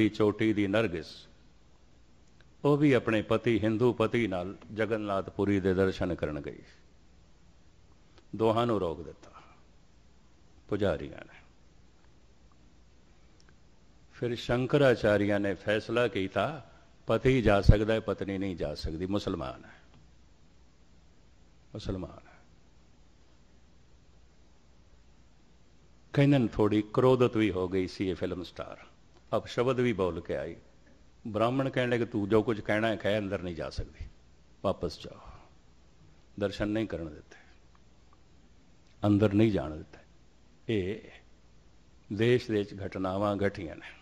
ਦੀ ਚੋਟੀ ਦੀ ਨਰਗਿਸ ਉਹ ਵੀ ਆਪਣੇ ਪਤੀ ਹਿੰਦੂ ਪਤੀ ਨਾਲ ਜਗਨਨਾਥ ਪੁਰੀ ਦੇ ਦਰਸ਼ਨ ਕਰਨ ਗਈ ਦੋਹਾਂ ਨੂੰ ਰੋਕ ਦਿੱਤਾ ਪੁਜਾਰੀਆਂ ਨੇ ਫਿਰ ਸ਼ੰਕਰਾਚਾਰੀਆਂ ਨੇ ਫੈਸਲਾ ਕੀਤਾ ਪਤੀ ਜਾ ਸਕਦਾ ਹੈ ਪਤਨੀ ਨਹੀਂ ਜਾ ਸਕਦੀ ਮੁਸਲਮਾਨ ਹੈ ਮੁਸਲਮਾਨ ਹੈ ਥੋੜੀ ਕਰੋਧਤ ਵੀ ਹੋ ਗਈ ਸੀ ਇਹ ਫਿਲਮ ਸਟਾਰ ਅਪਸ਼ਬਦ ਵੀ ਬੋਲ ਕੇ ਆਈ ਬ੍ਰਾਹਮਣ ਕਹਿਣ ਲੱਗੇ ਤੂੰ ਜੋ ਕੁਝ ਕਹਿਣਾ ਹੈ ਕਹਿ ਅੰਦਰ ਨਹੀਂ ਜਾ ਸਕਦੀ ਵਾਪਸ ਜਾਓ ਦਰਸ਼ਨ ਨਹੀਂ ਕਰਨ ਦਿੱਤੇ ਅੰਦਰ ਨਹੀਂ ਜਾਣ ਦਿੱਤੇ ਇਹ ਦੇਸ਼ ਦੇ ਵਿੱਚ ਘਟਨਾਵਾਂ ਘਟੀਆਂ ਨੇ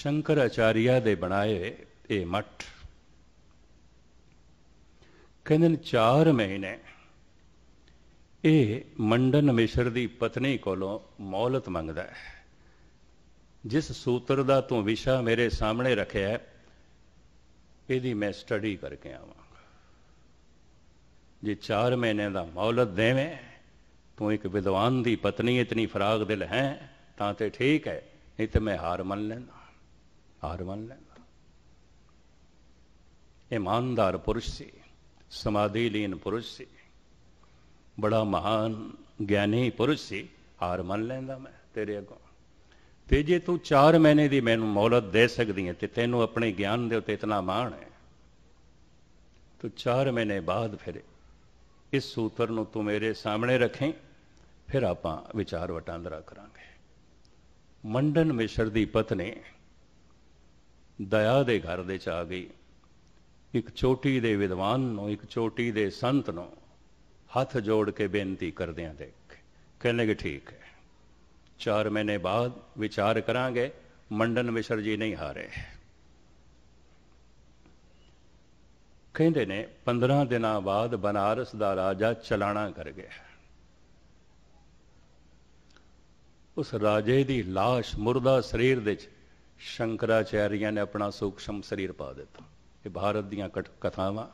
ਸ਼ੰਕਰਾਚਾਰੀਆ ਦੇ ਬਣਾਏ ਇਹ ਮੱਠ ਕਹਿੰਦੇ ਨੇ 4 ਮਹੀਨੇ ਇਹ ਮੰਡਨ ਮਿਸ਼ਰ ਦੀ ਪਤਨੀ ਕੋਲੋਂ ਮੌਲਤ ਮੰਗਦਾ ਹੈ ਜਿਸ ਸੂਤਰ ਦਾ ਤੂੰ ਵਿਸ਼ਾ ਮੇਰੇ ਸਾਹਮਣੇ ਰੱਖਿਆ ਹੈ ਇਹਦੀ ਮੈਂ ਸਟੱਡੀ ਕਰਕੇ ਆਵਾਂਗਾ ਜੇ 4 ਮਹੀਨੇ ਦਾ ਮੌਲਤ ਦੇਵੇਂ ਤੂੰ ਇੱਕ ਵਿਦਵਾਨ ਦੀ ਪਤਨੀ ਇਤਨੀ ਫਰਾਗ ਦਿਲ ਹੈ ਤਾਂ ਤੇ ਠੀਕ ਹੈ ਨਹੀਂ ਤੇ ਮੈਂ ਹਾਰ ਮੰਨ ਲੈਣਾ ਹਾਰ ਮੰਨ ਲੈਣਾ ਇਮਾਨਦਾਰ ਪੁਰਸ਼ ਸੀ ਸਮਾਧੀ ਲੀਨ ਪੁਰਸ਼ ਸੀ ਬੜਾ ਮਹਾਨ ਗਿਆਨੀ ਪੁਰਸ਼ ਸੀ ਹਾਰ ਮੰਨ ਲੈਂਦਾ ਮੈਂ ਤੇਰੇ ਅੱਗੇ ਤੇ ਜੇ ਤੂੰ 4 ਮਹੀਨੇ ਦੀ ਮੈਨੂੰ ਮੌਲਤ ਦੇ ਸਕਦੀ ਹੈ ਤੇ ਤੈਨੂੰ ਆਪਣੇ ਗਿਆਨ ਦੇ ਉੱਤੇ ਇਤਨਾ ਮਾਣ ਹੈ ਤੂੰ 4 ਮਹੀਨੇ ਬਾਅਦ ਫਿਰ ਇਸ ਸੂਤਰ ਨੂੰ ਤੂੰ ਮੇਰੇ ਸਾਹਮਣੇ ਰੱਖੇ ਫਿਰ ਆਪਾਂ ਵਿਚਾਰ ਵਟਾਂਦਰਾ ਕਰਾਂਗੇ ਮੰਡਨ ਮਿਸ਼ਰ ਦੀ ਪਤਨੀ ਦਇਆ ਦੇ ਘਰ ਦੇ ਚ ਆ ਗਈ ਇੱਕ ਛੋਟੀ ਦੇ ਵਿਦਵਾਨ ਨੂੰ ਇੱਕ ਛੋਟੀ ਦੇ ਸੰਤ ਨੂੰ ਹੱਥ ਜੋੜ ਕੇ ਬੇਨਤੀ ਕਰਦਿਆਂ ਦੇਖ ਕਹਿੰਦੇ ਕਿ ਠੀਕ ਹੈ ਚਾਰ ਮਹੀਨੇ ਬਾਅਦ ਵਿਚਾਰ ਕਰਾਂਗੇ ਮੰਡਨ ਮਿਸ਼ਰ ਜੀ ਨਹੀਂ ਹਾਰੇ ਕਹਿੰਦੇ ਨੇ 15 ਦਿਨਾਂ ਬਾਅਦ ਬਨਾਰਸ ਦਾ ਰਾਜਾ ਚਲਾਣਾ ਕਰ ਗਿਆ ਉਸ ਰਾਜੇ ਦੀ লাশ ਮੁਰਦਾ ਸਰੀਰ ਦੇ ਵਿੱਚ ਸ਼ੰਕਰਾਚਾਰੀਆ ਨੇ ਆਪਣਾ ਸੂਖਸ਼ਮ ਸਰੀਰ ਪਾ ਦਿੱਤਾ ਇਹ ਭਾਰਤ ਦੀਆਂ ਕਥਾਵਾਂ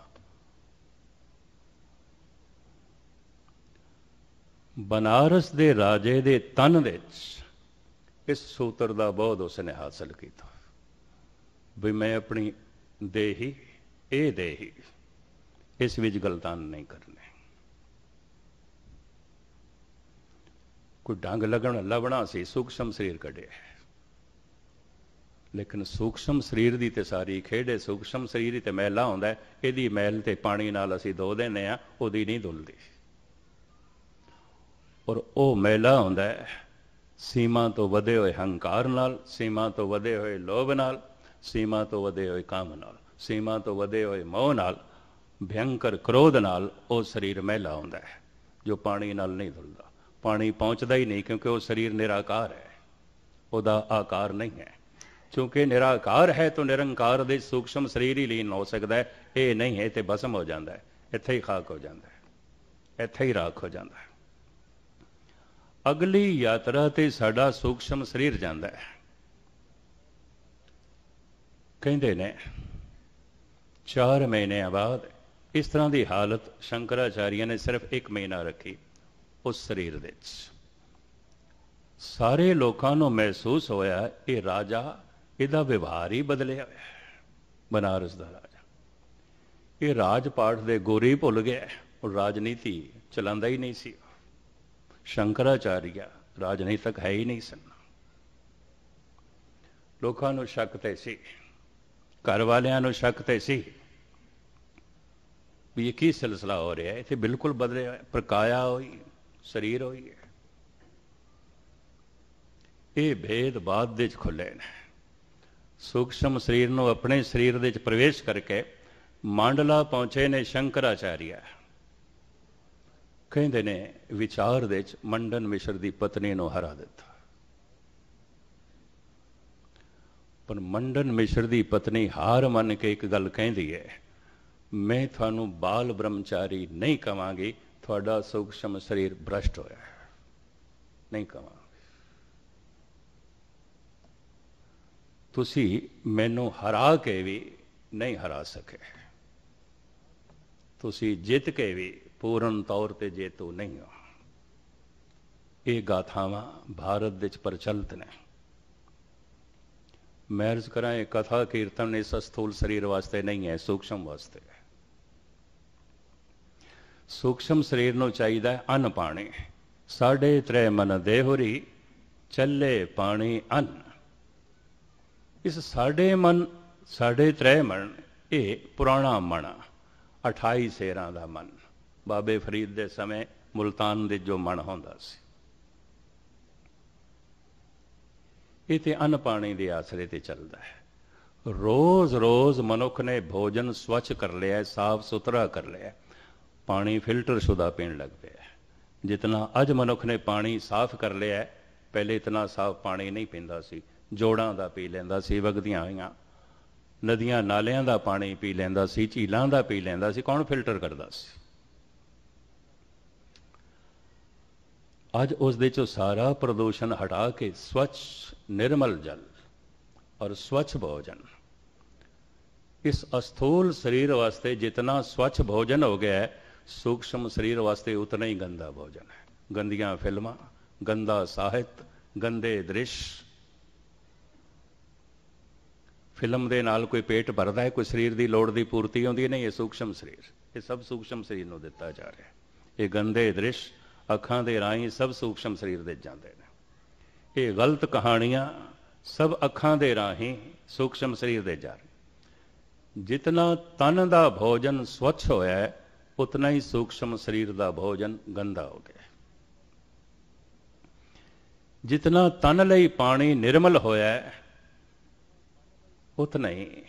ਬਨਾਰਸ ਦੇ ਰਾਜੇ ਦੇ ਤਨ ਵਿੱਚ ਇਸ ਸੂਤਰ ਦਾ ਬਹੁਤ ਉਸਨੇ ਹਾਸਲ ਕੀਤਾ ਵੀ ਮੈਂ ਆਪਣੀ ਦੇਹੀ ਇਹ ਦੇਹੀ ਇਸ ਵਿੱਚ ਗਲਤਾਨ ਨਹੀਂ ਕਰਨੇ ਕੋਈ ਡੰਗ ਲੱਗਣ ਲਵਣਾ ਸੀ ਸੂਖਸ਼ਮ ਸਰੀਰ ਕੱਢਿਆ ਲੇਕਿਨ ਸੂਖਸ਼ਮ ਸਰੀਰ ਦੀ ਤੇ ਸਾਰੀ ਖੇੜੇ ਸੂਖਸ਼ਮ ਸਰੀਰ ਤੇ ਮੈਲਾ ਹੁੰਦਾ ਇਹਦੀ ਮੈਲ ਤੇ ਪਾਣੀ ਨਾਲ ਅਸੀਂ ਧੋ ਦਿੰਨੇ ਆ ਉਹਦੀ ਨਹੀਂ ਧੁੱਲਦੀ ਔਰ ਉਹ ਮੈਲਾ ਹੁੰਦਾ ਹੈ ਸੀਮਾ ਤੋਂ ਵਧੇ ਹੋਏ ਹੰਕਾਰ ਨਾਲ ਸੀਮਾ ਤੋਂ ਵਧੇ ਹੋਏ ਲੋਭ ਨਾਲ ਸੀਮਾ ਤੋਂ ਵਧੇ ਹੋਏ ਕਾਮ ਨਾਲ ਸੀਮਾ ਤੋਂ ਵਧੇ ਹੋਏ ਮੋਹ ਨਾਲ ਭਿਆੰਕਰ ਕ੍ਰੋਧ ਨਾਲ ਉਹ ਸਰੀਰ ਮੈਲਾ ਹੁੰਦਾ ਹੈ ਜੋ ਪਾਣੀ ਨਾਲ ਨਹੀਂ ਧੁਲਦਾ ਪਾਣੀ ਪਹੁੰਚਦਾ ਹੀ ਨਹੀਂ ਕਿਉਂਕਿ ਉਹ ਸਰੀਰ ਨਿਰਾਕਾਰ ਹੈ ਉਹਦਾ ਆਕਾਰ ਨਹੀਂ ਹੈ ਕਿਉਂਕਿ ਨਿਰਾਕਾਰ ਹੈ ਤਾਂ ਨਿਰੰਕਾਰ ਦੇ ਸੂਖਸ਼ਮ ਸਰੀਰ ਹੀ ਲੀਨ ਹੋ ਸਕਦਾ ਹੈ ਇਹ ਨਹੀਂ ਹੈ ਤੇ ਬਸਮ ਹੋ ਜਾਂਦਾ ਹੈ ਇੱਥੇ ਹੀ ਖਾਕ ਹੋ ਜਾਂਦਾ ਹੈ ਇੱਥੇ ਹੀ ਰਾਖ ਹੋ ਜਾਂਦਾ ਹੈ ਅਗਲੀ ਯਾਤਰਾ ਤੇ ਸਾਡਾ ਸੂਖਸ਼ਮ ਸਰੀਰ ਜਾਂਦਾ ਹੈ ਕਹਿੰਦੇ ਨੇ 4 ਮਹੀਨੇ ਬਾਅਦ ਇਸ ਤਰ੍ਹਾਂ ਦੀ ਹਾਲਤ ਸ਼ੰਕਰਾਚਾਰੀਆ ਨੇ ਸਿਰਫ 1 ਮਹੀਨਾ ਰੱਖੀ ਉਸ ਸਰੀਰ ਵਿੱਚ ਸਾਰੇ ਲੋਕਾਂ ਨੂੰ ਮਹਿਸੂਸ ਹੋਇਆ ਇਹ ਰਾਜਾ ਇਹਦਾ ਵਿਵਹਾਰ ਹੀ ਬਦਲਿਆ ਹੋਇਆ ਹੈ ਬਨਾਰਸ ਦਾ ਰਾਜਾ ਇਹ ਰਾਜਪਾਠ ਦੇ ਗੋਰੀ ਭੁੱਲ ਗਿਆ ਉਹ ਰਾਜਨੀਤੀ ਚਲਾਉਂਦਾ ਹੀ ਨਹੀਂ ਸੀ ਸ਼ੰਕਰਾਚਾਰੀਆ ਰਾਜਨੀਤਿਕ ਹੈ ਹੀ ਨਹੀਂ ਸਨ ਲੋਕਾਂ ਨੂੰ ਸ਼ੱਕ ਤੇ ਸੀ ਘਰ ਵਾਲਿਆਂ ਨੂੰ ਸ਼ੱਕ ਤੇ ਸੀ ਵੀ ਇਹ ਕੀ ਸਿਲਸਿਲਾ ਹੋ ਰਿਹਾ ਹੈ ਇੱਥੇ ਬਿਲਕੁਲ ਬਦਲੇ ਪ੍ਰਕਾਇਆ ਹੋਈ ਸਰੀਰ ਹੋਈ ਹੈ ਇਹ ਭੇਦ ਬਾਦ ਦੇ ਚ ਖੁੱਲੇ ਨੇ ਸੂਖਸ਼ਮ ਸਰੀਰ ਨੂੰ ਆਪਣੇ ਸਰੀਰ ਦੇ ਚ ਪ੍ਰਵੇਸ਼ ਕਰਕੇ ਮੰਡਲਾ ਪਹੁੰਚੇ ਨੇ ਸ਼ੰਕਰਾਚਾਰੀਆ ਕਹਿੰਦੇ ਨੇ ਵਿਚਾਰ ਦੇ ਵਿੱਚ ਮੰਡਨ ਮਿਸ਼ਰ ਦੀ ਪਤਨੀ ਨੂੰ ਹਰਾ ਦਿੱਤਾ ਪਰ ਮੰਡਨ ਮਿਸ਼ਰ ਦੀ ਪਤਨੀ ਹਾਰ ਮੰਨ ਕੇ ਇੱਕ ਗੱਲ ਕਹਿੰਦੀ ਹੈ ਮੈਂ ਤੁਹਾਨੂੰ ਬਾਲ ਬ੍ਰਹਮਚਾਰੀ ਨਹੀਂ ਕਵਾਂਗੀ ਤੁਹਾਡਾ ਸੂਖਸ਼ਮ ਸਰੀਰ ਭ੍ਰਸ਼ਟ ਹੋਇਆ ਨਹੀਂ ਕਵਾਂ ਤੁਸੀਂ ਮੈਨੂੰ ਹਰਾ ਕੇ ਵੀ ਨਹੀਂ ਹਰਾ ਸਕੇ ਤੁਸੀਂ ਜਿੱਤ ਕੇ ਵੀ ਪੂਰਨ ਤੌਰ ਤੇ ਜੇਤੂ ਨਹੀਂ ਹੋ ਇਹ ਗਾਥਾਵਾਂ ਭਾਰਤ ਵਿੱਚ ਪ੍ਰਚਲਿਤ ਨੇ ਮੈਂ ਅਰਜ਼ ਕਰਾਂ ਇਹ ਕਥਾ ਕੀਰਤਨ ਇਸ ਸਥੂਲ ਸਰੀਰ ਵਾਸਤੇ ਨਹੀਂ ਹੈ ਸੂਖਸ਼ਮ ਵਾਸਤੇ ਹੈ ਸੂਖਸ਼ਮ ਸਰੀਰ ਨੂੰ ਚਾਹੀਦਾ ਹੈ ਅਨ ਪਾਣੀ ਸਾਡੇ ਤ੍ਰੈ ਮਨ ਦੇਹੁਰੀ ਚੱਲੇ ਪਾਣੀ ਅਨ ਇਸ ਸਾਡੇ ਮਨ ਸਾਡੇ ਤ੍ਰੈ ਮਨ ਇਹ ਪੁਰਾਣਾ ਮਨ 28 ਸੇਰਾਂ ਦਾ ਮਨ ਬਾਬੇ ਫਰੀਦ ਦੇ ਸਮੇਂ ਮੁਲਤਾਨ ਦੇ ਜੋ ਮਣ ਹੁੰਦਾ ਸੀ ਇਹ ਤੇ ਅਨ ਪਾਣੀ ਦੇ ਆਸਰੇ ਤੇ ਚੱਲਦਾ ਹੈ ਰੋਜ਼-ਰੋਜ਼ ਮਨੁੱਖ ਨੇ ਭੋਜਨ ਸਵੱਛ ਕਰ ਲਿਆ ਸਾਫ਼ ਸੁਥਰਾ ਕਰ ਲਿਆ ਪਾਣੀ ਫਿਲਟਰ ਸੁਦਾ ਪੀਣ ਲੱਗ ਪਿਆ ਜਿਤਨਾ ਅੱਜ ਮਨੁੱਖ ਨੇ ਪਾਣੀ ਸਾਫ਼ ਕਰ ਲਿਆ ਪਹਿਲੇ ਇਤਨਾ ਸਾਫ਼ ਪਾਣੀ ਨਹੀਂ ਪੀਂਦਾ ਸੀ ਜੋੜਾਂ ਦਾ ਪੀ ਲੈਂਦਾ ਸੀ ਵਗਦੀਆਂ ਹੋਈਆਂ ਨਦੀਆਂ ਨਾਲਿਆਂ ਦਾ ਪਾਣੀ ਪੀ ਲੈਂਦਾ ਸੀ ਝੀਲਾਂ ਦਾ ਪੀ ਲੈਂਦਾ ਸੀ ਕੌਣ ਫਿਲਟਰ ਕਰਦਾ ਸੀ ਅੱਜ ਉਸ ਦੇ ਚੋਂ ਸਾਰਾ ਪ੍ਰਦੂਸ਼ਣ ਹਟਾ ਕੇ ਸਵੱਛ ਨਿਰਮਲ ਜਲ ਔਰ ਸਵੱਛ ਭੋਜਨ ਇਸ ਅਸਥੂਲ ਸਰੀਰ ਵਾਸਤੇ ਜਿੰਨਾ ਸਵੱਛ ਭੋਜਨ ਹੋ ਗਿਆ ਹੈ ਸੂਖਸ਼ਮ ਸਰੀਰ ਵਾਸਤੇ ਉਤਨਾ ਹੀ ਗੰਦਾ ਭੋਜਨ ਹੈ ਗੰਦੀਆਂ ਫਿਲਮਾਂ ਗੰਦਾ ਸਾਹਿਤ ਗੰਦੇ ਦ੍ਰਿਸ਼ ਫਿਲਮ ਦੇ ਨਾਲ ਕੋਈ ਪੇਟ ਭਰਦਾ ਹੈ ਕੋਈ ਸਰੀਰ ਦੀ ਲੋੜ ਦੀ ਪੂਰਤੀ ਹੁੰਦੀ ਨਹੀਂ ਇਹ ਸੂਖਸ਼ਮ ਸਰੀਰ ਇਹ ਸਭ ਸੂਖਸ਼ਮ ਸਰੀਰ ਨੂੰ ਦਿੱਤਾ ਜਾ ਰਿਹਾ ਹੈ ਇਹ ਗੰਦੇ ਦ੍ਰਿਸ਼ ਅੱਖਾਂ ਦੇ ਰਾਹੀਂ ਸਭ ਸੂਖਸ਼ਮ ਸਰੀਰ ਦੇ ਜਾਂਦੇ ਨੇ ਇਹ ਗਲਤ ਕਹਾਣੀਆਂ ਸਭ ਅੱਖਾਂ ਦੇ ਰਾਹੀਂ ਸੂਖਸ਼ਮ ਸਰੀਰ ਦੇ ਜਾ ਰਹੇ ਜਿਤਨਾ ਤਨ ਦਾ ਭੋਜਨ ਸਵੱਛ ਹੋਇਆ ਉਤਨਾ ਹੀ ਸੂਖਸ਼ਮ ਸਰੀਰ ਦਾ ਭੋਜਨ ਗੰਦਾ ਹੋ ਗਿਆ ਜਿਤਨਾ ਤਨ ਲਈ ਪਾਣੀ ਨਿਰਮਲ ਹੋਇਆ ਉਤਨਾ ਹੀ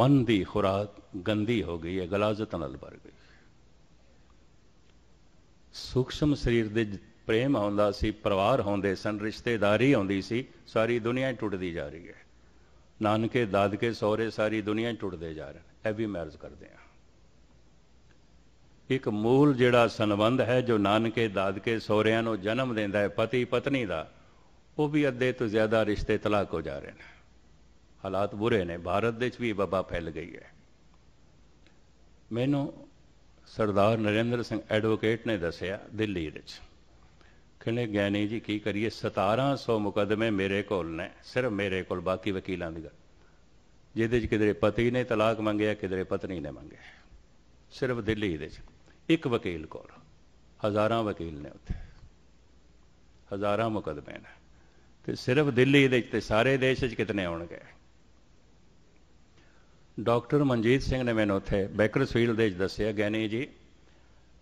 ਮਨ ਦੀ ਖੁਰਾਕ ਗੰਦੀ ਹੋ ਗਈ ਹੈ ਗਲਾਜ਼ਤ ਨਾਲ ਭਰ ਗਈ ਸੂਖਸ਼ਮ ਸਰੀਰ ਦੇ ਪ੍ਰੇਮ ਆਉਂਦਾ ਸੀ ਪਰਿਵਾਰ ਹੁੰਦੇ ਸਨ ਰਿਸ਼ਤੇਦਾਰੀ ਆਉਂਦੀ ਸੀ ਸਾਰੀ ਦੁਨੀਆ ਟੁੱਟਦੀ ਜਾ ਰਹੀ ਹੈ ਨਾਨਕੇ ਦਾਦਕੇ ਸਹੁਰੇ ਸਾਰੀ ਦੁਨੀਆ ਟੁੱਟਦੇ ਜਾ ਰਹੇ ਇਹ ਵੀ ਮੈਰਜ ਕਰਦੇ ਆ ਇੱਕ ਮੂਲ ਜਿਹੜਾ ਸੰਬੰਧ ਹੈ ਜੋ ਨਾਨਕੇ ਦਾਦਕੇ ਸਹੁਰਿਆਂ ਨੂੰ ਜਨਮ ਦਿੰਦਾ ਹੈ ਪਤੀ ਪਤਨੀ ਦਾ ਉਹ ਵੀ ਅੱਧੇ ਤੋਂ ਜ਼ਿਆਦਾ ਰਿਸ਼ਤੇ ਤਲਾਕ ਹੋ ਜਾ ਰਹੇ ਨੇ ਹਾਲਾਤ ਬੁਰੇ ਨੇ ਭਾਰਤ ਦੇ ਵਿੱਚ ਵੀ ਬਬਾ ਫੈਲ ਗਈ ਹੈ ਮੈਨੂੰ ਸਰਦਾਰ ਨਰਿੰਦਰ ਸਿੰਘ ਐਡਵੋਕੇਟ ਨੇ ਦੱਸਿਆ ਦਿੱਲੀ ਵਿੱਚ ਕਹਿੰਦੇ ਗਿਆਨੀ ਜੀ ਕੀ ਕਰੀਏ 1700 ਮੁਕਦਮੇ ਮੇਰੇ ਕੋਲ ਨੇ ਸਿਰਫ ਮੇਰੇ ਕੋਲ ਬਾਕੀ ਵਕੀਲਾਂ ਦੀ ਗੱਲ ਜਿਹਦੇ 'ਚ ਕਿਦਰੇ ਪਤੀ ਨੇ ਤਲਾਕ ਮੰਗਿਆ ਕਿਦਰੇ ਪਤਨੀ ਨੇ ਮੰਗਿਆ ਸਿਰਫ ਦਿੱਲੀ ਦੇ 'ਚ ਇੱਕ ਵਕੀਲ ਕੋਲ ਹਜ਼ਾਰਾਂ ਵਕੀਲ ਨੇ ਉੱਥੇ ਹਜ਼ਾਰਾਂ ਮੁਕਦਮੇ ਨੇ ਤੇ ਸਿਰਫ ਦਿੱਲੀ ਦੇ 'ਚ ਤੇ ਸਾਰੇ ਦੇਸ਼ 'ਚ ਕਿਤਨੇ ਆਉਣਗੇ ਡਾਕਟਰ ਮਨਜੀਤ ਸਿੰਘ ਨੇ ਮੈਨੂੰ ਉੱਥੇ ਬੈਕਰਸਫੀਲਡ ਦੇ ਵਿੱਚ ਦੱਸਿਆ ਗੈਨੀ ਜੀ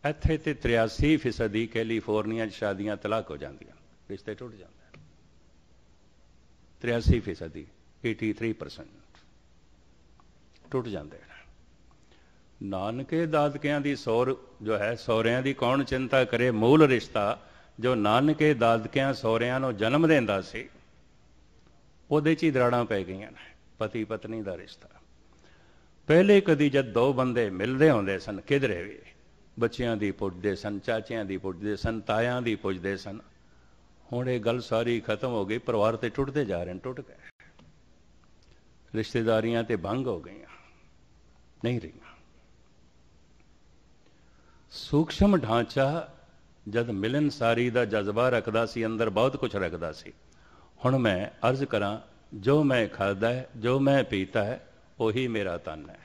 ਇੱਥੇ ਤੇ 83% ਦੀ ਕੈਲੀਫੋਰਨੀਆ 'ਚ ਸ਼ਾਦੀਆਂ ਤਲਾਕ ਹੋ ਜਾਂਦੀਆਂ ਰਿਸ਼ਤੇ ਟੁੱਟ ਜਾਂਦੇ 83% ਦੀ 83% ਟੁੱਟ ਜਾਂਦੇ ਨਾਨਕੇ ਦਾਦਕਿਆਂ ਦੀ ਸੌਰ ਜੋ ਹੈ ਸੌਰਿਆਂ ਦੀ ਕੌਣ ਚਿੰਤਾ ਕਰੇ ਮੂਲ ਰਿਸ਼ਤਾ ਜੋ ਨਾਨਕੇ ਦਾਦਕਿਆਂ ਸੌਰਿਆਂ ਨੂੰ ਜਨਮ ਦਿੰਦਾ ਸੀ ਉਹਦੇ 'ਚ ਹੀ ਦਰਾੜਾਂ ਪੈ ਗਈਆਂ ਨੇ ਪਤੀ ਪਤਨੀ ਦਾ ਰਿਸ਼ਤਾ ਪਹਿਲੇ ਕਦੀ ਜਦ ਦੋ ਬੰਦੇ ਮਿਲਦੇ ਹੁੰਦੇ ਸਨ ਕਿਧਰੇ ਵੀ ਬੱਚਿਆਂ ਦੀ ਪੁੱਛਦੇ ਸਨ ਚਾਚਿਆਂ ਦੀ ਪੁੱਛਦੇ ਸਨ ਤਾਇਆਂ ਦੀ ਪੁੱਛਦੇ ਸਨ ਹੁਣ ਇਹ ਗੱਲ ਸਾਰੀ ਖਤਮ ਹੋ ਗਈ ਪਰਿਵਾਰ ਤੇ ਟੁੱਟਦੇ ਜਾ ਰਹੇ ਨੇ ਟੁੱਟ ਗਏ ਰਿਸ਼ਤੇਦਾਰੀਆਂ ਤੇ ਭੰਗ ਹੋ ਗਈਆਂ ਨਹੀਂ ਰਹੀਆਂ ਸੂਖਸ਼ਮ ਢਾਂਚਾ ਜਦ ਮਿਲਨ ਸਾਰੀ ਦਾ ਜਜ਼ਬਾ ਰੱਖਦਾ ਸੀ ਅੰਦਰ ਬਹੁਤ ਕੁਝ ਰੱਖਦਾ ਸੀ ਹੁਣ ਮੈਂ ਅਰਜ਼ ਕਰਾਂ ਜੋ ਮੈਂ ਖਾਦਾ ਹੈ ਜੋ ਮੈਂ ਪੀਤਾ ਹੈ ਉਹੀ ਮੇਰਾ ਤਨ ਹੈ